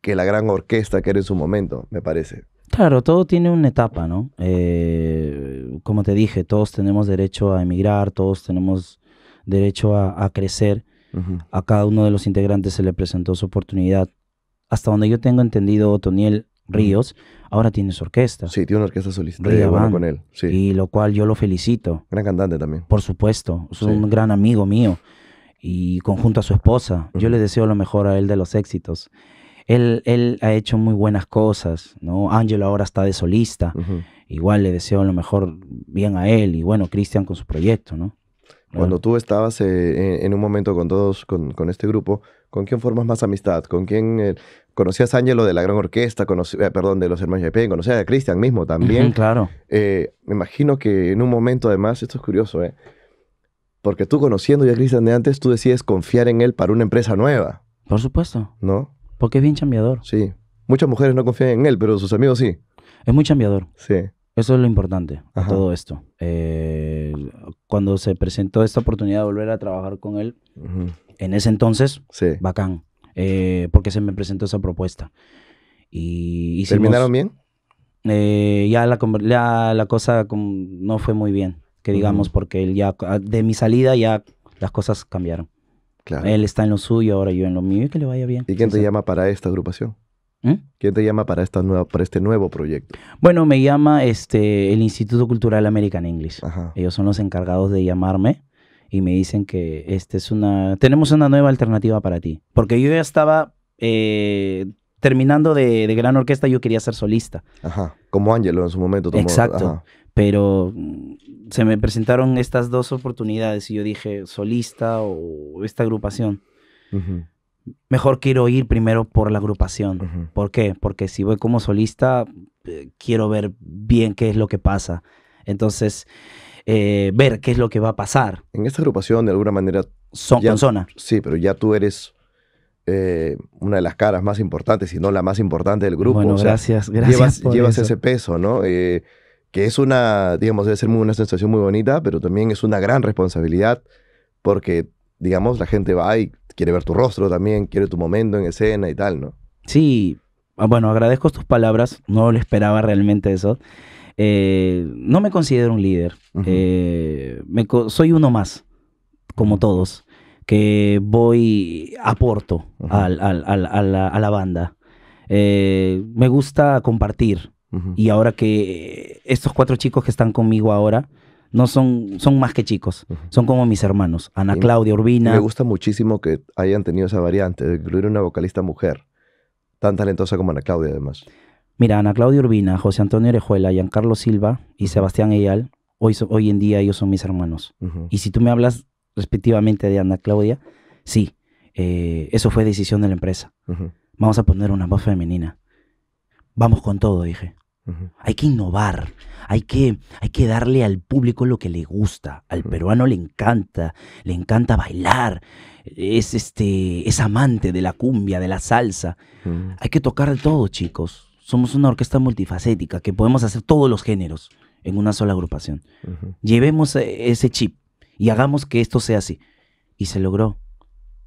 que la gran orquesta que era en su momento, me parece. Claro, todo tiene una etapa, ¿no? Eh, como te dije, todos tenemos derecho a emigrar, todos tenemos derecho a, crecer. A cada uno de los integrantes se le presentó su oportunidad. Hasta donde yo tengo entendido, Toniel Ríos, ahora tiene su orquesta. Sí, tiene una orquesta solista. Eh, con él. Sí. Y lo cual yo lo felicito. Gran cantante también. Por supuesto, es un gran amigo mío y conjunto a su esposa. Yo le deseo lo mejor a él de los éxitos. Él, él ha hecho muy buenas cosas, ¿no? Ángelo ahora está de solista. Igual le deseo lo mejor bien a él y bueno, Cristian con su proyecto, ¿no? Cuando tú estabas eh, en un momento con todos, con, con, este grupo, ¿con quién formas más amistad? ¿Con quién eh, conocías a Ángelo de la Gran Orquesta, eh, perdón, de los hermanos JP, conocías a Cristian mismo también? claro. me imagino que en un momento, además, esto es curioso, ¿eh? Porque tú conociendo ya a Cristian de antes, tú decides confiar en él para una empresa nueva. Por supuesto. ¿No? Porque es bien cambiador. Sí. Muchas mujeres no confían en él, pero sus amigos sí. Es muy cambiador. Sí. Eso es lo importante de todo esto. Eh, cuando se presentó esta oportunidad de volver a trabajar con él, en ese entonces, bacán, eh, porque se me presentó esa propuesta. Y ¿Terminaron bien? Eh, ya, la, ya la cosa no fue muy bien que digamos, porque él ya, ah, de mi salida ya las cosas cambiaron. Claro. Él está en lo suyo, ahora yo en lo mío y que le vaya bien. ¿Y quién te llama para esta agrupación? ¿Eh? ¿Quién te llama para, esta nueva, este nuevo proyecto? Bueno, me llama este, el Instituto Cultural American English. Ellos son los encargados de llamarme y me dicen que este es una, tenemos una nueva alternativa para ti. Porque yo ya estaba eh, terminando de, gran orquesta, yo quería ser solista. Ajá, como Ángelo en su momento. Exacto. Pero mm, se me presentaron estas dos oportunidades y yo dije, solista o esta agrupación. Mejor quiero ir primero por la agrupación. ¿Por qué? Porque si voy como solista, eh, quiero ver bien qué es lo que pasa. Entonces, eh, ver qué es lo que va a pasar. En esta agrupación, de alguna manera... Son con zona. Sí, pero ya tú eres eh, una de las caras más importantes, si no la más importante del grupo. Bueno, gracias, gracias. Llevas, ese peso, ¿no? Eh, que es una, digamos, debe ser una sensación muy bonita, pero también es una gran responsabilidad porque, digamos, la gente va y quiere ver tu rostro también, quiere tu momento en escena y tal, ¿no? Sí, ah, bueno, agradezco tus palabras, no lo esperaba realmente eso. Eh, no me considero un líder, soy uno más, como todos que voy, aporto a, la, a, la, banda. Eh, me gusta compartir. Y ahora que estos cuatro chicos que están conmigo ahora, no son, son más que chicos, son como mis hermanos, Ana Claudia, Urbina. Me gusta muchísimo que hayan tenido esa variante de incluir una vocalista mujer, tan talentosa como Ana Claudia además. Mira, Ana Claudia Urbina, José Antonio Orejuela, Giancarlo Silva y Sebastián Eyal, hoy, hoy en día ellos son mis hermanos. Y si tú me hablas respectivamente de Ana Claudia, sí, eh, eso fue decisión de la empresa. Vamos a poner una voz femenina. Vamos con todo, dije. Hay que innovar, hay que, hay que darle al público lo que le gusta. Al peruano le encanta, le encanta bailar, es, este, es amante de la cumbia, de la salsa. Hay que tocar de todo, chicos. Somos una orquesta multifacética que podemos hacer todos los géneros en una sola agrupación. Llevemos eh, ese chip y hagamos que esto sea así. Y se logró.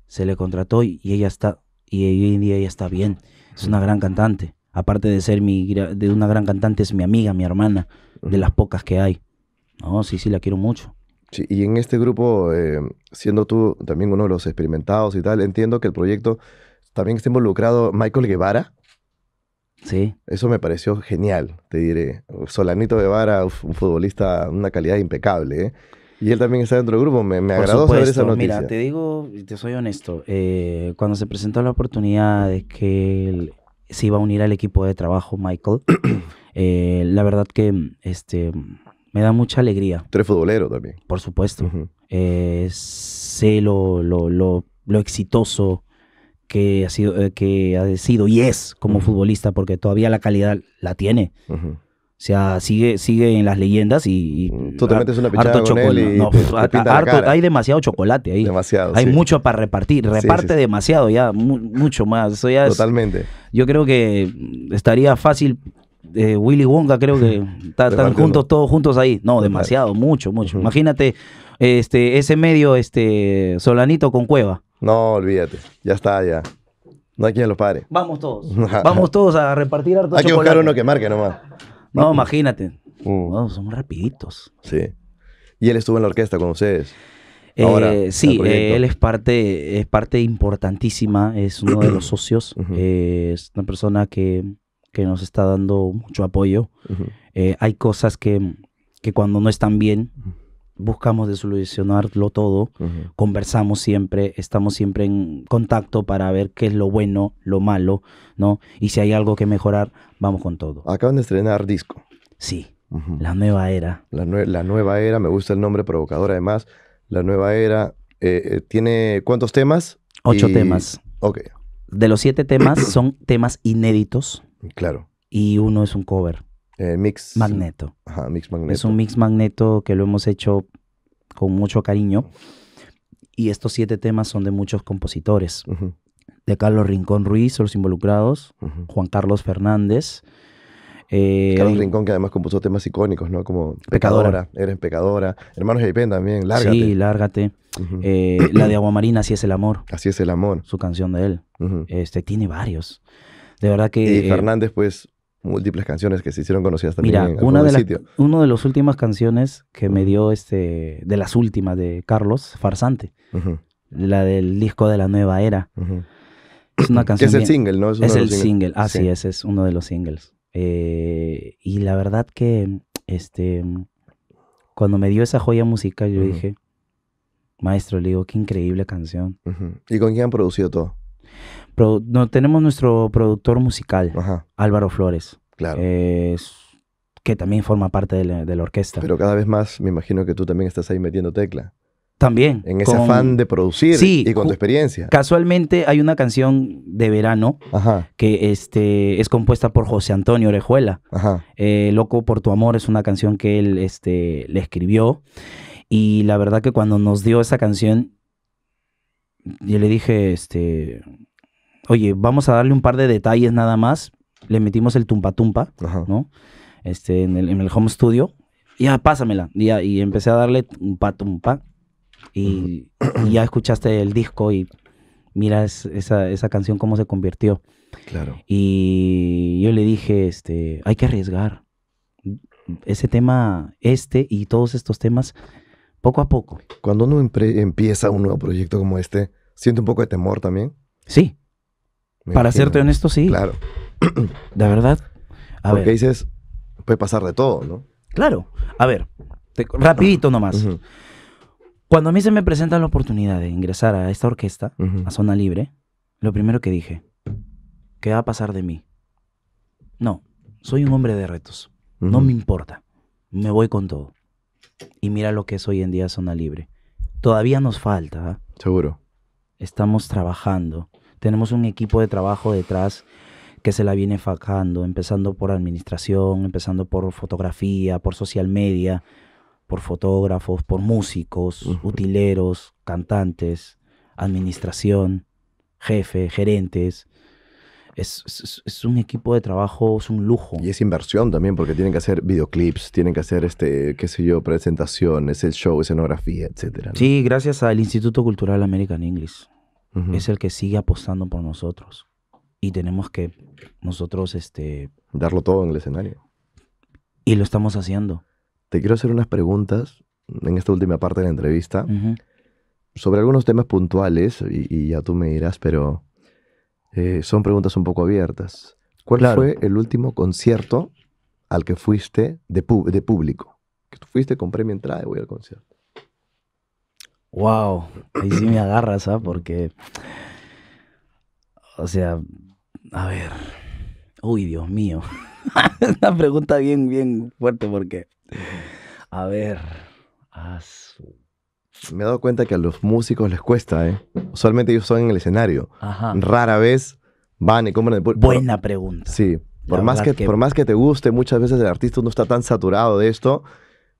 Se le contrató y ella está, y hoy en día ella está bien. Es una gran cantante. Aparte de ser mi, de una gran cantante, es mi amiga, mi hermana, de las pocas que hay. No, sí, sí, la quiero mucho. Sí, y en este grupo, eh, siendo tú también uno de los experimentados y tal, entiendo que el proyecto también está involucrado Michael Guevara. Sí. Eso me pareció genial, te diré. Solanito Guevara, un futbolista, una calidad impecable. ¿eh? Y él también está dentro del grupo. Me, agradó saber esa noticia. Mira, te digo, te soy honesto. Eh, cuando se presentó la oportunidad de que se iba a unir al equipo de trabajo, Michael, eh, la verdad que este, me da mucha alegría. Tres futbolero también. Por supuesto. Eh, sé lo, lo, lo, exitoso que ha sido, que ha y es como futbolista, porque todavía la calidad la tiene. O sea, sigue, sigue en las leyendas y. Mm, tú una harto Hay demasiado chocolate ahí. Demasiado. Hay mucho para repartir. Reparte demasiado ya, mucho más. Totalmente. Yo creo que estaría fácil. Eh, Willy Wonka, creo que están juntos, todos juntos ahí. No, demasiado, mucho, mucho. Imagínate este, ese medio este, Solanito con Cueva. No, olvídate. Ya está, ya. No hay quien lo pare. Vamos todos. Vamos todos a repartir harto Hay que buscar uno que marque nomás. No, pues. imagínate. Mm. somos rapiditos. Sí. ¿Y él estuvo en la orquesta con ustedes? Eh, sí, eh, él es parte, es parte importantísima, es uno de los socios, eh, es una persona que, nos está dando mucho apoyo. hay cosas que, que, cuando no están bien, buscamos de solucionarlo todo, conversamos siempre, estamos siempre en contacto para ver qué es lo bueno, lo malo, ¿no? Y si hay algo que mejorar, Vamos con todo. Acaban de estrenar disco. Sí, la nueva era. La, nueva era, me gusta el nombre provocador además. La nueva era eh, eh, tiene cuántos temas? Ocho temas. Ok. De los siete temas son temas inéditos. Claro. Y uno es un cover. Eh, mix. Magneto. Ajá, mix magneto. Es un mix magneto que lo hemos hecho con mucho cariño. Y estos siete temas son de muchos compositores de Carlos Rincón Ruiz, los involucrados, Juan Carlos Fernández. Eh, Carlos Rincón, que además compuso temas icónicos, ¿no? Como Pecadora, Eres Pecadora, Hermanos Pen también, Lárgate. Sí, Lárgate. Eh, la de Aguamarina, Así es el amor. Así es el amor. Su canción de él. Este, tiene varios. De verdad que... Y eh, Fernández, pues, múltiples canciones que se hicieron conocidas también Mira, una de, de las últimas canciones que me dio, este, de las últimas de Carlos, Farsante. La del disco de la nueva era. Es una canción. Que es el single, ¿no? Es, el single, ah, sí. ese es uno de los singles. Eh, y la verdad que este, cuando me dio esa joya musical, yo dije, maestro, le digo, qué increíble canción. ¿Y con quién han producido todo? tenemos nuestro productor musical, Álvaro Flores. Claro. Eh, que también forma parte de la orquesta. Pero cada vez más me imagino que tú también estás ahí metiendo tecla. También. En ese afán de producir y con tu experiencia. Casualmente hay una canción de verano que este, es compuesta por José Antonio Orejuela. Eh, Loco por tu amor es una canción que él este, le escribió. Y la verdad que cuando nos dio esa canción, yo le dije, este, oye, vamos a darle un par de detalles nada más. Le metimos el tumpa tumpa, ¿no? Este, en el, home studio. Ya, pásamela. y empecé a darle tumpa tumpa y, ya escuchaste el disco y miras esa, esa canción cómo se convirtió. Claro. Y yo le dije, este, hay que arriesgar. Ese tema, este y todos estos temas, poco a poco. Cuando uno empieza un nuevo proyecto como este, ¿siente un poco de temor también? Sí. Para serte honesto, sí. Claro. La verdad. A Porque dices, puede pasar de todo, ¿no? Claro. A ver, rapidito nomás. Cuando a mí se me presenta la oportunidad de ingresar a esta orquesta, a Zona Libre, lo primero que dije, ¿qué va a pasar de mí? No, soy un hombre de retos. No me importa. Me voy con todo. Y mira lo que es hoy en día Zona Libre. Todavía nos falta. ¿ah? Seguro. Estamos trabajando. Tenemos un equipo de trabajo detrás que se la viene facando, empezando por administración, empezando por fotografía, por social media por fotógrafos, por músicos, utileros, cantantes, administración, jefe, gerentes. Es, es, un equipo de trabajo, es un lujo. Y es inversión también, porque tienen que hacer videoclips, tienen que hacer, este, qué sé yo, presentaciones, el show, escenografía, etc. Sí, gracias al Instituto Cultural American English. Es el que sigue apostando por nosotros. Y tenemos que nosotros... Este, Darlo todo en el escenario. Y lo estamos haciendo. Te quiero hacer unas preguntas en esta última parte de la entrevista sobre algunos temas puntuales y, ya tú me dirás, pero eh, son preguntas un poco abiertas. ¿Cuál fue el último concierto al que fuiste de, público? Que tú fuiste, compré mi entrada y voy al concierto. Wow, ahí sí me agarras, ¿ah? Porque, o sea, a ver, uy, Dios mío, una pregunta bien, bien fuerte porque A ver. Me he dado cuenta que a los músicos les cuesta, ¿eh? Usualmente ellos son en el escenario. Rara vez van y compran el Buena pregunta. Sí. Por más, que, por más que te guste, muchas veces el artista no está tan saturado de esto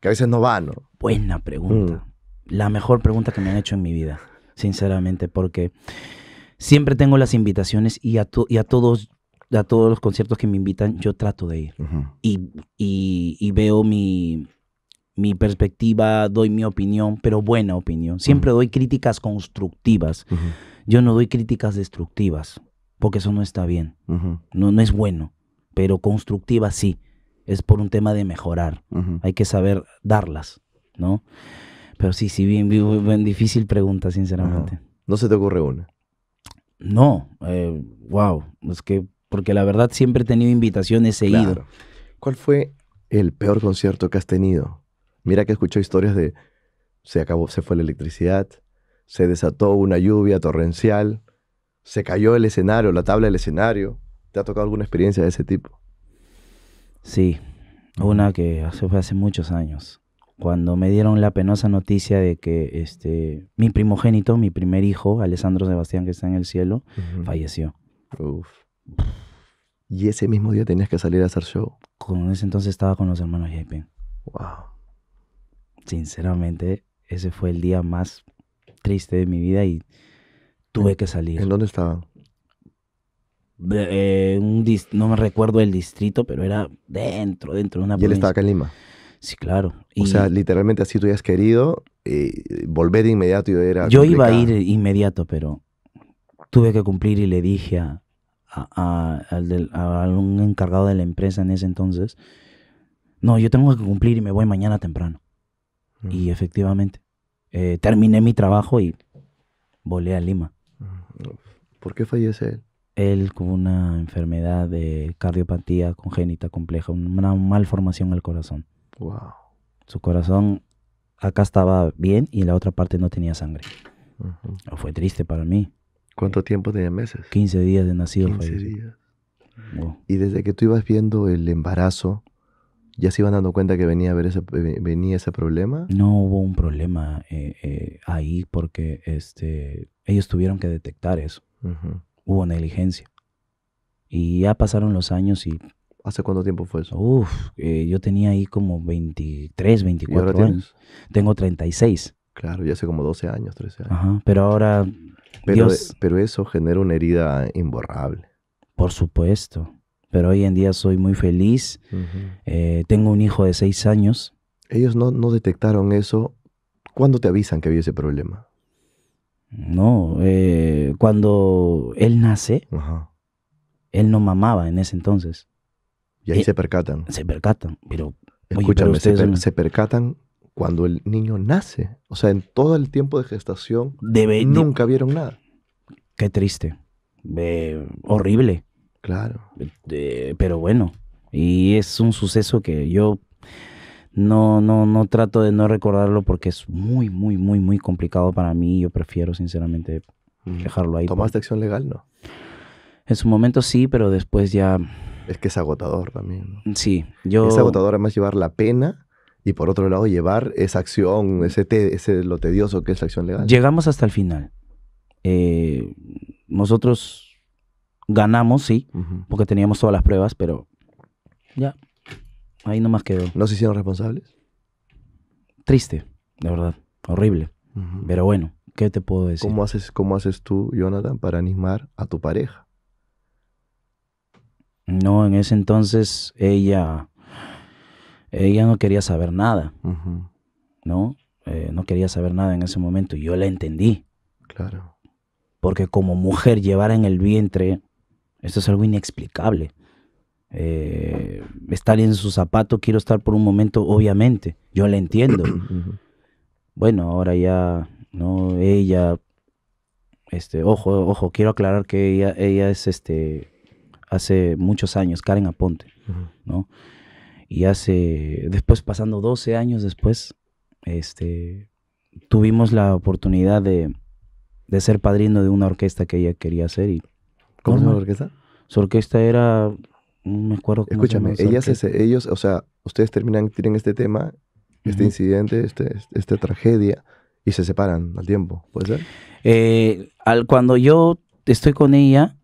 que a veces no van. ¿no? Buena pregunta. Mm. La mejor pregunta que me han hecho en mi vida, sinceramente, porque siempre tengo las invitaciones y a todos a todos los conciertos que me invitan, yo trato de ir. y, veo mi, perspectiva, doy mi opinión, pero buena opinión. Siempre doy críticas constructivas. Yo no doy críticas destructivas, porque eso no está bien. no, no es bueno, pero constructiva sí. Es por un tema de mejorar. Hay que saber darlas, ¿no? Pero sí, sí, bien, vivo difícil pregunta, sinceramente. ¿No se te ocurre una? No, wow, eh, es que porque la verdad siempre he tenido invitaciones he ¿Cuál fue el peor concierto que has tenido? Mira que escucho historias de se acabó, se fue la electricidad, se desató una lluvia torrencial, se cayó el escenario, la tabla del escenario. ¿Te ha tocado alguna experiencia de ese tipo? Sí, una que hace, fue hace muchos años, cuando me dieron la penosa noticia de que este, mi primogénito, mi primer hijo, Alessandro Sebastián, que está en el cielo, falleció. Uf. Y ese mismo día tenías que salir a hacer show. Como ese entonces estaba con los hermanos J.P. Wow. Sinceramente, ese fue el día más triste de mi vida y tuve que salir. ¿En dónde estaba? Eh, un no me recuerdo el distrito, pero era dentro, dentro de una ¿Y él estaba acá en Lima? Sí, claro. o sea, literalmente así tú habías querido eh, volver de inmediato era Yo iba a ir inmediato, pero tuve que cumplir y le dije a, a, al del, un encargado de la empresa en ese entonces, no, yo tengo que cumplir y me voy mañana temprano. Mm. Y efectivamente, eh, terminé mi trabajo y volé a Lima. Mm, ¿Por qué fallece él? Él con una enfermedad de cardiopatía congénita compleja, una malformación al corazón. Wow. Su corazón acá estaba bien y la otra parte no tenía sangre. Fue triste para mí. ¿Cuánto tiempo tenía meses? 15 días de nacido. 15 días. Y desde que tú ibas viendo el embarazo, ¿ya se iban dando cuenta que venía, a ver ese, venía ese problema? No hubo un problema eh, eh, ahí porque este, ellos tuvieron que detectar eso. Hubo negligencia. Y ya pasaron los años y... ¿Hace cuánto tiempo fue eso? Uf, eh, yo tenía ahí como 23, 24 años. Tengo 36. Claro, ya hace como 12 años, 13 años. Ajá, pero ahora e, pero, eso genera una herida imborrable. Por supuesto. Pero hoy en día soy muy feliz. Eh, tengo un hijo de seis años. ¿Ellos no, detectaron eso? ¿Cuándo te avisan que había ese problema? No, eh, cuando él nace, él no mamaba en ese entonces. Y ahí eh, se percatan. Se percatan, pero... Escúchame, se percatan cuando el niño nace. O sea, en todo el tiempo de gestación nunca vieron nada. Qué triste. horrible. Claro. pero bueno, y es un suceso que yo no, no, no trato de no recordarlo porque es muy, muy, muy, muy complicado para mí. Yo prefiero, sinceramente, dejarlo ahí. ¿Tomaste acción legal, no? En su momento sí, pero después ya... Es que es agotador también. Sí, yo... Es agotador además llevar la pena y por otro lado llevar esa acción, ese, lo tedioso que es la acción legal. Llegamos hasta el final. Eh, nosotros ganamos, sí, porque teníamos todas las pruebas, pero ya, ahí nomás quedó. ¿No se hicieron responsables? Triste, de verdad, horrible. Pero bueno, ¿qué te puedo decir? ¿Cómo haces, ¿Cómo haces tú, Jonathan, para animar a tu pareja? No, en ese entonces ella ella no quería saber nada, ¿no? Eh, no quería saber nada en ese momento. Yo la entendí. Claro. Porque como mujer llevar en el vientre, esto es algo inexplicable. Eh, estar en su zapato, quiero estar por un momento, obviamente. Yo la entiendo. bueno, ahora ya, ¿no? Ella, este, ojo, ojo, quiero aclarar que ella, es, este, hace muchos años, Karen Aponte, ¿no? Y hace, después pasando 12 años después, este, tuvimos la oportunidad de, ser padrino de una orquesta que ella quería hacer. Y, ¿Cómo se la orquesta? Su orquesta era, me acuerdo Escúchame, ellas ellos, o sea, ustedes terminan, tienen este tema, este incidente, este, esta tragedia, y se separan al tiempo, ¿puede ser? Eh, al, cuando yo estoy con ella,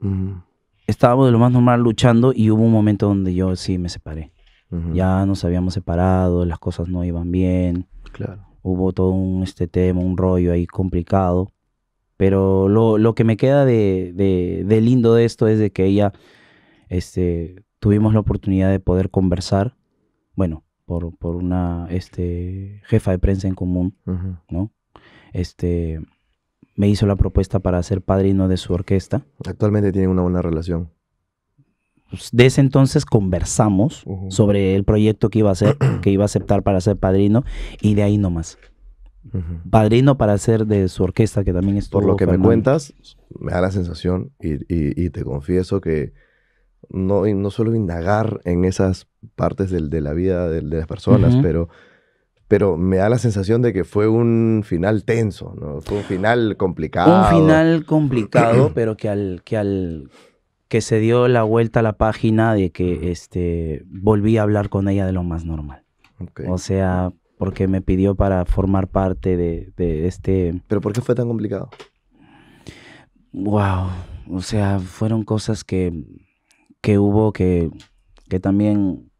estábamos de lo más normal luchando y hubo un momento donde yo sí me separé ya nos habíamos separado, las cosas no iban bien. Claro. Hubo todo un este tema, un rollo ahí complicado. Pero lo, que me queda de, lindo de esto es de que ella, este, tuvimos la oportunidad de poder conversar, bueno, por, por una este, jefa de prensa en común, ¿no? Este, me hizo la propuesta para ser padrino de su orquesta. Actualmente tienen una buena relación. Pues, de ese entonces conversamos sobre el proyecto que iba a hacer, que iba a aceptar para ser padrino, y de ahí nomás. Padrino para ser de su orquesta, que también es Por lo que me cuentas, me da la sensación, y, te confieso que no, no suelo indagar en esas partes de la vida de, las personas, pero pero me da la sensación de que fue un final tenso, Fue un final complicado. Un final complicado, pero que al, que al, que se dio la vuelta a la página de que este, volví a hablar con ella de lo más normal. O sea, porque me pidió para formar parte de, este... ¿Pero por qué fue tan complicado? Wow, o sea, fueron cosas que, que hubo que, que también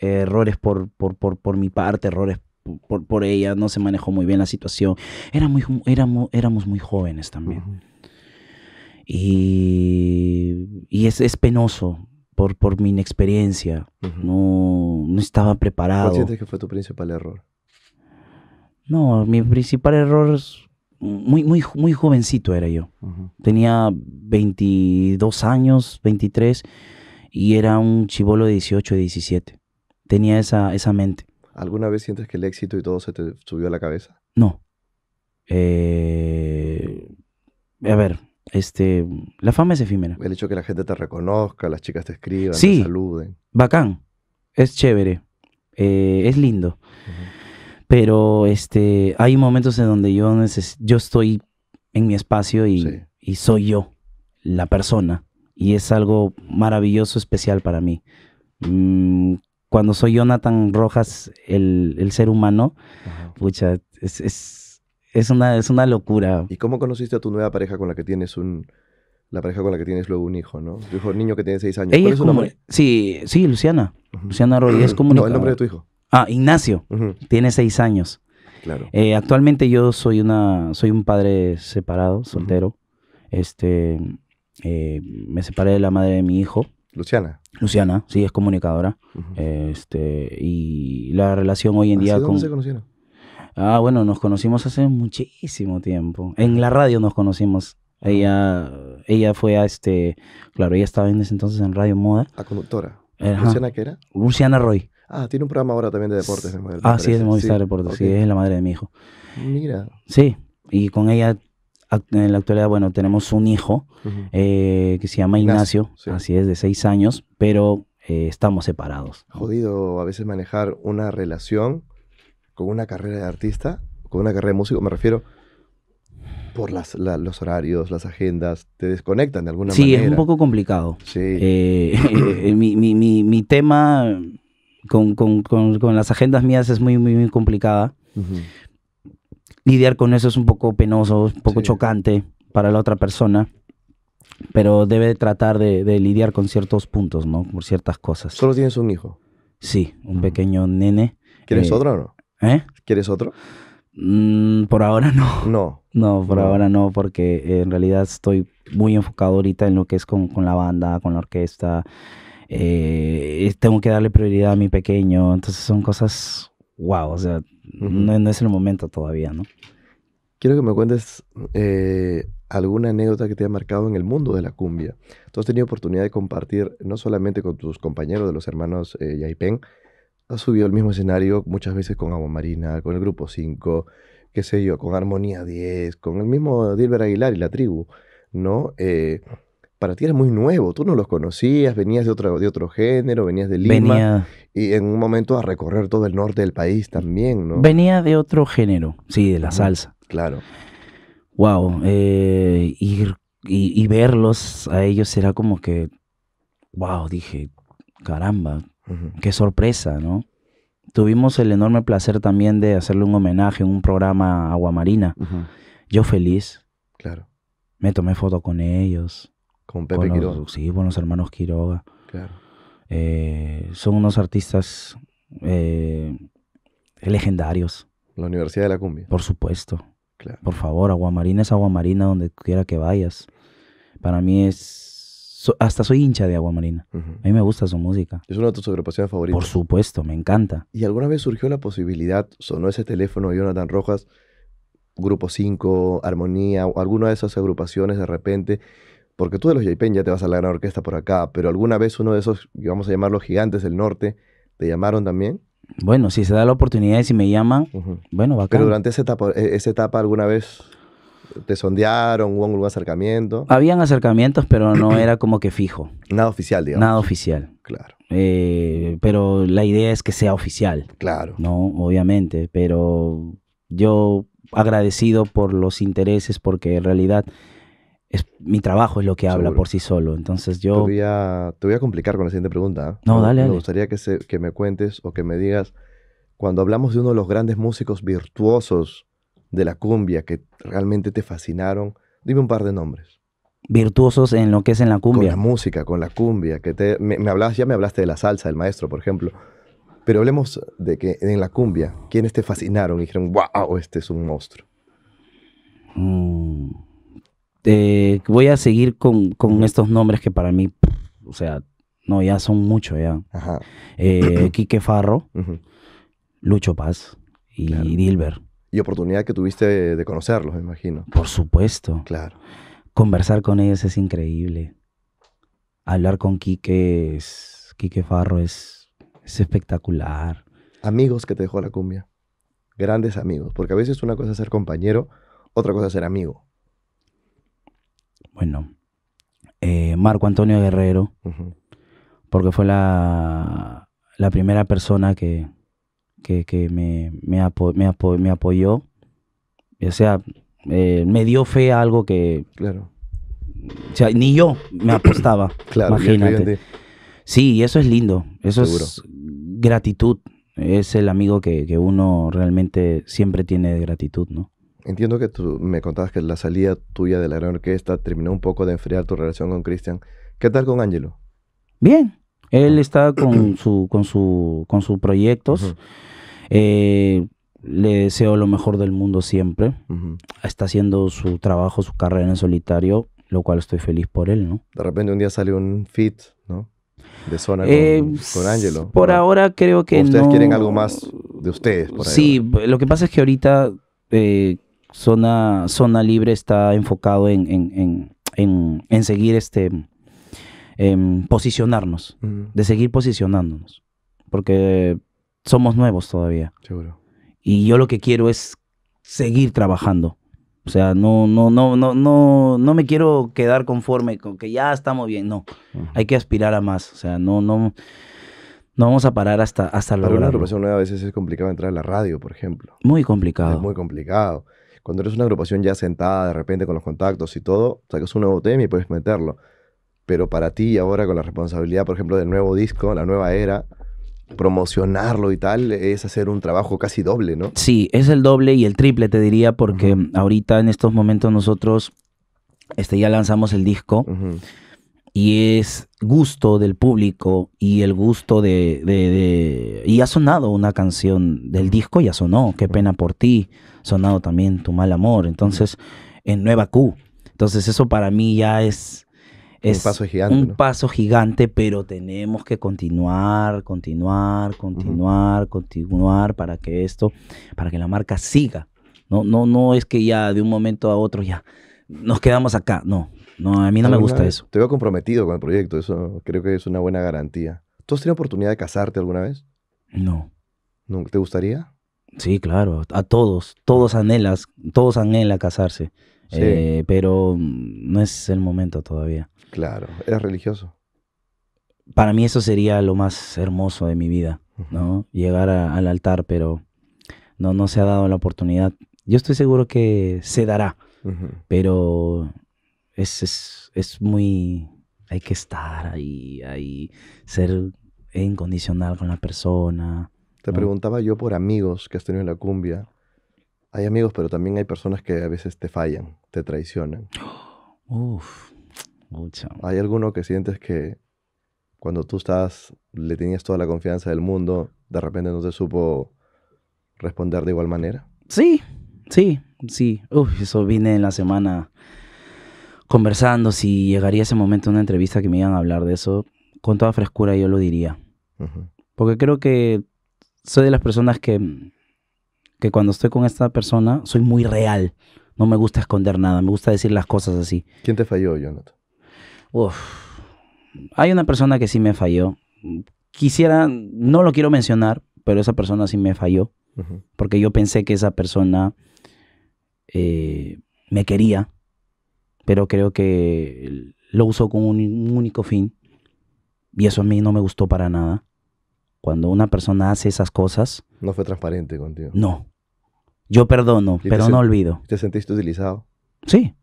errores por, por, por, por mi parte, errores por, por, ella, no se manejó muy bien la situación. Éramos, éramos, éramos muy jóvenes también. Y, es, penoso por, por mi inexperiencia. no, estaba preparado. ¿Cuál sientes que fue tu principal error? No, mi principal error es muy, muy, muy jovencito era yo. Tenía 22 años, 23, y era un chivolo de 18, 17. Tenía esa, esa mente. ¿Alguna vez sientes que el éxito y todo se te subió a la cabeza? No. Eh, a ver, este, la fama es efímera. El hecho que la gente te reconozca, las chicas te escriban, te saluden. Bacán, es chévere, eh, es lindo. Pero este, hay momentos en donde yo, yo estoy en mi espacio y, soy yo, la persona. Y es algo maravilloso, especial para mí. Mm, cuando soy Jonathan Rojas, el, ser humano, es es una, es una locura. ¿Y cómo conociste a tu nueva pareja con la que tienes un... La pareja con la que tienes luego un hijo, ¿no? Tu hijo niño que tiene seis años. Ella es Sí, sí, Luciana. Luciana Rodríguez es comunicadora. No, el nombre de tu hijo. Ah, Ignacio. Tiene seis años. Claro. Eh, actualmente yo soy una, soy un padre separado, soltero. Este, eh, me separé de la madre de mi hijo. Luciana. Luciana, sí, es comunicadora. Este, y la relación hoy en día cómo se conocieron? Ah, bueno, nos conocimos hace muchísimo tiempo. En la radio nos conocimos. Ella, ella fue a este, claro, ella estaba en ese entonces en Radio Moda. La conductora. Eh, ajá. ¿Luciana qué era? Luciana Roy. Ah, tiene un programa ahora también de deportes. ah, sí, es de Movistar sí. Deportes, sí, es la madre de mi hijo. Mira. Sí, y con ella en la actualidad, bueno, tenemos un hijo eh, que se llama Ignacio, así es, de seis años, pero eh, estamos separados. Jodido a veces manejar una relación una carrera de artista, con una carrera de músico, me refiero por los horarios, las agendas, te desconectan de alguna manera. Sí, es un poco complicado. Eh, eh, mi, tema con, las agendas mías es muy, muy, muy complicada. Lidiar con eso es un poco penoso, un poco chocante para la otra persona pero debe tratar de, lidiar con ciertos puntos, ¿no? Por ciertas cosas. ¿Solo tienes un hijo? Sí, un ah. pequeño nene. ¿Quieres eh, otro o no? ¿Eh? ¿Quieres otro? Mm, por ahora no. No. No, por ahora no, porque eh, en realidad estoy muy enfocado ahorita en lo que es con, la banda, con la orquesta. Eh, tengo que darle prioridad a mi pequeño. Entonces son cosas, wow, o sea, no, es el momento todavía, ¿no? Quiero que me cuentes alguna anécdota que te ha marcado en el mundo de la cumbia. Tú has tenido oportunidad de compartir no solamente con tus compañeros de los hermanos eh, Yaipen, ha subido al mismo escenario muchas veces con Agua Marina, con el Grupo 5, qué sé yo, con Armonía 10, con el mismo Dilber Aguilar y la tribu, ¿no? Eh, para ti era muy nuevo, tú no los conocías, venías de otro, de otro género, venías de Lima y en un momento a recorrer todo el norte del país también, ¿no? Venía de otro género, sí, de la salsa. Claro. Wow, eh, y, y verlos a ellos era como que, wow, dije, caramba, Qué sorpresa, ¿no? Tuvimos el enorme placer también de hacerle un homenaje en un programa Aguamarina. Yo feliz. Claro. Me tomé foto con ellos. Con Pepe Quiroga. Sí, con los hermanos Quiroga. Claro. Eh, son unos artistas eh, legendarios. La Universidad de la Cumbia. Por supuesto. Claro. Por favor, Aguamarina es Aguamarina donde quiera que vayas. Para mí es hasta soy hincha de Agua Marina. A mí me gusta su música. ¿Es una de tus agrupaciones favoritas? Por supuesto, me encanta. ¿Y alguna vez surgió la posibilidad, sonó ese teléfono de Jonathan Rojas, Grupo 5, Armonía, o alguna de esas agrupaciones de repente? Porque tú de los Yaipen ya te vas a la gran orquesta por acá, pero alguna vez uno de esos, vamos a llamarlos gigantes del norte, ¿te llamaron también? Bueno, si se da la oportunidad y si me llaman, bueno, va bueno, bacán. Pero durante esa e, esa etapa alguna vez ¿Te sondearon? ¿Hubo algún acercamiento? Habían acercamientos, pero no era como que fijo. Nada oficial, digamos. Nada oficial. Claro. Eh, pero la idea es que sea oficial. Claro. No, obviamente, pero yo agradecido por los intereses porque en realidad es, mi trabajo es lo que habla por sí solo. Entonces yo... Te voy a, complicar con la siguiente pregunta. ¿ah? No, dale. Me gustaría que, que me cuentes o que me digas, cuando hablamos de uno de los grandes músicos virtuosos de la cumbia que realmente te fascinaron? Dime un par de nombres. Virtuosos en lo que es en la cumbia. Con la música, con la cumbia. Que te, me, ya me hablaste de la salsa del maestro, por ejemplo. Pero hablemos de que en la cumbia, ¿quiénes te fascinaron y dijeron, wow, este es un monstruo? Mm, eh, voy a seguir con, estos nombres que para mí, o sea, no, ya son muchos ya. Eh, Quique Farro, Lucho Paz y Dilber y oportunidad que tuviste de, conocerlos, me imagino. Por supuesto. Claro. Conversar con ellos es increíble. Hablar con Quique, es, Quique Farro es, es espectacular. Amigos que te dejó la cumbia. Grandes amigos. Porque a veces una cosa es ser compañero, otra cosa es ser amigo. Bueno, eh, Marco Antonio Guerrero, porque fue la, la primera persona que, que, me, me, apoyó. O sea, eh, me dio fe a algo que. Claro. O sea, ni yo me apostaba. claro, imagínate. Sí, eso es lindo. Eso es gratitud. Es el amigo que, uno realmente siempre tiene de gratitud, ¿no? Entiendo que tú me contabas que la salida tuya de la gran orquesta terminó un poco de enfriar tu relación con Cristian. ¿Qué tal con Angelo? Bien. Él ah. está con su, con su, con sus proyectos. Eh, le deseo lo mejor del mundo siempre. Está haciendo su trabajo, su carrera en solitario, lo cual estoy feliz por él, ¿no? De repente un día sale un fit, ¿no? De zona con Angelo eh, Por ahora creo que ¿Ustedes quieren algo más de ustedes? Por sí, lo que pasa es que ahorita eh, zona, zona Libre está enfocado en, en, seguir este... Em, posicionarnos, de seguir posicionándonos. Porque somos nuevos todavía. Seguro. Y yo lo que quiero es seguir trabajando. O sea, no, no, no, no, no, no me quiero quedar conforme con que ya estamos bien. No, hay que aspirar a más. O sea, no, no, no vamos a parar hasta, hasta lograrlo. Para una agrupación nueva a veces es complicado entrar a la radio, por ejemplo. Muy complicado. Es muy complicado. Cuando eres una agrupación ya sentada de repente con los contactos y todo, sacas un nuevo tema y puedes meterlo. Pero para ti ahora con la responsabilidad, por ejemplo, del nuevo disco, la nueva era, promocionarlo y tal, es hacer un trabajo casi doble, ¿no? Sí, es el doble y el triple, te diría, porque ahorita en estos momentos nosotros este, ya lanzamos el disco. Y es gusto del público y el gusto de, Y ha sonado una canción del disco, ya sonó, Qué pena por ti, sonado también Tu mal amor, entonces, en Nueva Q. Entonces eso para mí ya es es un paso gigante. Un paso gigante, pero tenemos que continuar, continuar, continuar, continuar para que esto, para que la marca siga. No, no, no es que ya de un momento a otro ya nos quedamos acá. No, no, a mí no, me gusta eso. Te veo comprometido con el proyecto, eso creo que es una buena garantía. ¿Tú has tenido oportunidad de casarte alguna vez? No. ¿Te gustaría? Sí, claro, a todos, todos anhelas, todos anhelan casarse. Eh, pero mm, no es el momento todavía. Claro, es religioso. Para mí eso sería lo más hermoso de mi vida, ¿no? Llegar al altar, pero no, no se ha dado la oportunidad. Yo estoy seguro que se dará, pero es, muy... Hay que estar ahí, ahí, ser incondicional con la persona. Te preguntaba yo por amigos que has tenido en la cumbia hay amigos, pero también hay personas que a veces te fallan, te traicionan. Uf, mucho. Hay alguno que sientes que cuando tú estás, le tenías toda la confianza del mundo, de repente no te supo responder de igual manera. Sí, sí, sí. Uf, eso vine en la semana conversando. Si llegaría ese momento una entrevista que me iban a hablar de eso, con toda frescura yo lo diría. Porque creo que soy de las personas que que cuando estoy con esta persona soy muy real. No me gusta esconder nada, me gusta decir las cosas así. ¿Quién te falló, Jonathan? Hay una persona que sí me falló. Quisiera, no lo quiero mencionar, pero esa persona sí me falló. Porque yo pensé que esa persona eh, me quería, pero creo que lo usó con un único fin. Y eso a mí no me gustó para nada. Cuando una persona hace esas cosas. No fue transparente contigo. No. Yo perdono, pero no olvido. ¿Te sentiste utilizado? Sí.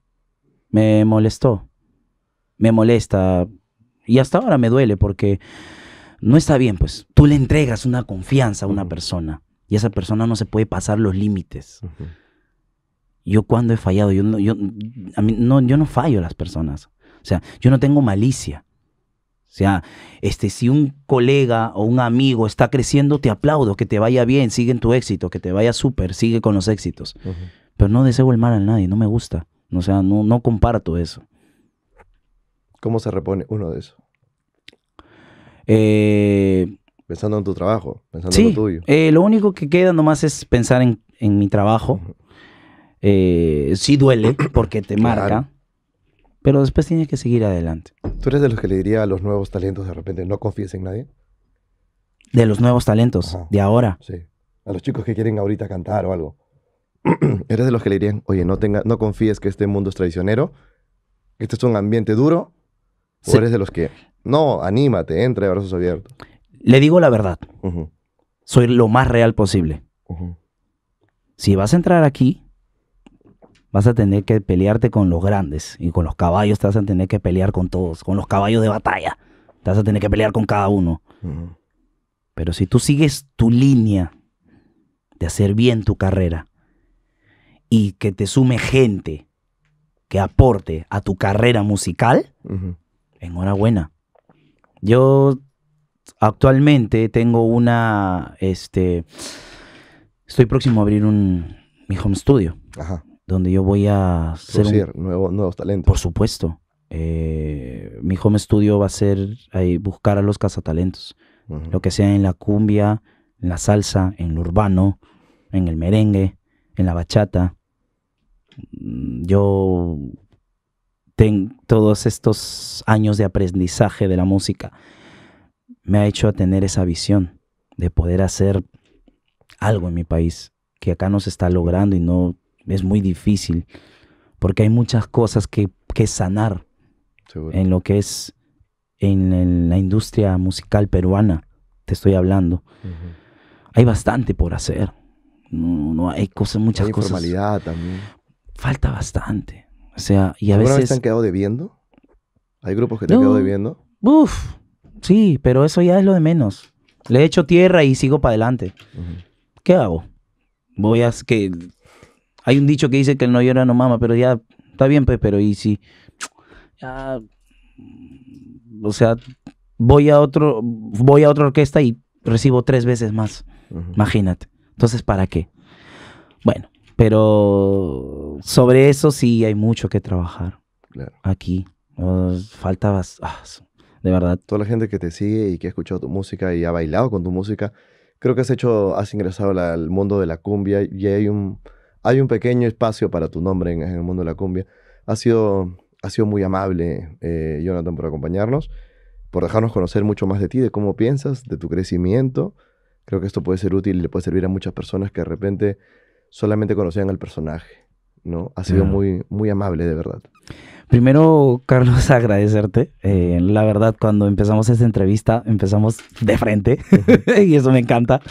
Me molestó. Me molesta. Y hasta ahora me duele porque no está bien, pues. Tú le entregas una confianza a una persona y esa persona no se puede pasar los límites. Yo cuando he fallado, yo, no, yo, no, yo no fallo a las personas. O sea, yo no tengo malicia. O sea, este, si un colega o un amigo está creciendo, te aplaudo, que te vaya bien, sigue en tu éxito, que te vaya súper, sigue con los éxitos. Pero no deseo el mal a nadie, no me gusta. O sea, no, no comparto eso. ¿Cómo se repone uno de eso? Eh, pensando en tu trabajo, pensando en lo tuyo. Eh, lo único que queda nomás es pensar en, mi trabajo. Eh, sí duele porque te marca. Pero después tienes que seguir adelante. ¿Tú eres de los que le diría a los nuevos talentos de repente, no confíes en nadie? De los nuevos talentos, de ahora. Sí. A los chicos que quieren ahorita cantar o algo. ¿Eres de los que le dirían, oye, no, tenga, no confíes que este mundo es traicionero, este es un ambiente duro? ¿O eres de los que, no, anímate, entra de brazos abiertos? Le digo la verdad. Soy lo más real posible. Si vas a entrar aquí, vas a tener que pelearte con los grandes y con los caballos te vas a tener que pelear con todos, con los caballos de batalla, te vas a tener que pelear con cada uno. Pero si tú sigues tu línea de hacer bien tu carrera y que te sume gente que aporte a tu carrera musical, enhorabuena. Yo actualmente tengo una, este, estoy próximo a abrir un, mi home studio. Ajá donde yo voy a ser nuevo, nuevos talentos. Por supuesto. Eh, mi home studio va a ser ahí, buscar a los cazatalentos. Lo que sea en la cumbia, en la salsa, en lo urbano, en el merengue, en la bachata. Mm, yo tengo todos estos años de aprendizaje de la música me ha hecho a tener esa visión de poder hacer algo en mi país que acá no se está logrando y no es muy difícil, porque hay muchas cosas que, sanar en lo que es en, la industria musical peruana, te estoy hablando. Hay bastante por hacer. No, hay cosas, muchas hay cosas. también. Falta bastante. O sea, y a veces. te han quedado debiendo? ¿Hay grupos que te han quedado debiendo? Uf, sí, pero eso ya es lo de menos. Le he hecho tierra y sigo para adelante. ¿Qué hago? Voy a que hay un dicho que dice que el no llora no mama, pero ya está bien, pues, pero y si. Mm, o sea, voy a otro, voy a otra orquesta y recibo tres veces más. Imagínate. Entonces, ¿para qué? Bueno, pero sobre eso sí hay mucho que trabajar. Claro. Aquí. nos faltabas. Ah, de verdad. Toda la gente que te sigue y que ha escuchado tu música y ha bailado con tu música, creo que has hecho, has ingresado al mundo de la cumbia y hay un hay un pequeño espacio para tu nombre en, el mundo de la cumbia. Ha sido, ha sido muy amable, eh, Jonathan, por acompañarnos, por dejarnos conocer mucho más de ti, de cómo piensas, de tu crecimiento. Creo que esto puede ser útil y le puede servir a muchas personas que de repente solamente conocían al personaje. ¿no? Ha sido muy, muy amable, de verdad. Primero, Carlos, agradecerte. Eh, la verdad, cuando empezamos esta entrevista, empezamos de frente y eso me encanta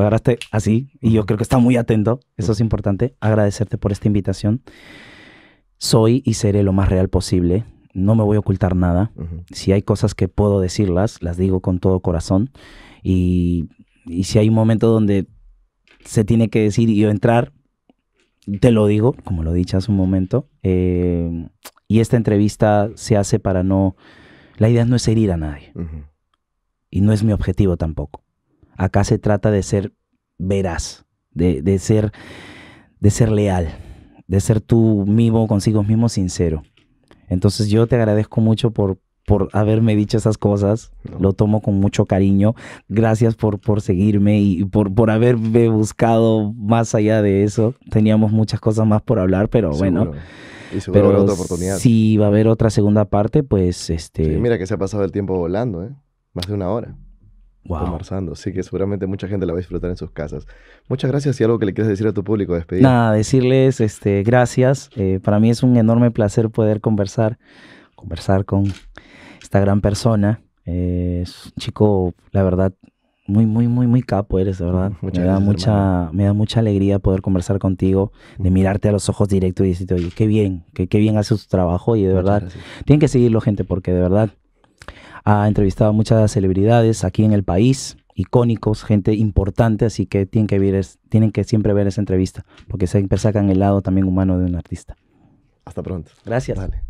agarraste así y yo creo que está muy atento. Eso es importante. Agradecerte por esta invitación. Soy y seré lo más real posible. No me voy a ocultar nada. Si hay cosas que puedo decirlas, las digo con todo corazón. Y, si hay un momento donde se tiene que decir y yo entrar, te lo digo, como lo dicho hace un momento. Eh, y esta entrevista se hace para no... La idea no es herir a nadie. Y no es mi objetivo tampoco. Acá se trata de ser veraz, de, ser, de ser leal, de ser tú mismo, consigo mismo sincero. Entonces yo te agradezco mucho por, haberme dicho esas cosas. Lo tomo con mucho cariño. Gracias por, por seguirme y por, por haberme buscado más allá de eso. Teníamos muchas cosas más por hablar, pero bueno. Y pero otra oportunidad. Si va a haber otra segunda parte, pues este. mira que se ha pasado el tiempo volando, ¿eh? Más de una hora. Wow. Así que seguramente mucha gente la va a disfrutar en sus casas. Muchas gracias y algo que le quieras decir a tu público despedir. Nada, decirles este, gracias. Eh, para mí es un enorme placer poder conversar, conversar con esta gran persona. Eh, chico, la verdad, muy, muy, muy, muy capo eres, de verdad. me, da mucha, me da mucha alegría poder conversar contigo, de mirarte a los ojos directo y decirte, oye, qué bien, qué, bien hace tu trabajo y de verdad, tienen que seguirlo gente porque de verdad ha entrevistado a muchas celebridades aquí en el país, icónicos, gente importante, así que tienen que, ver, tienen que siempre ver esa entrevista, porque siempre sacan el lado también humano de un artista. Hasta pronto. Gracias. Vale.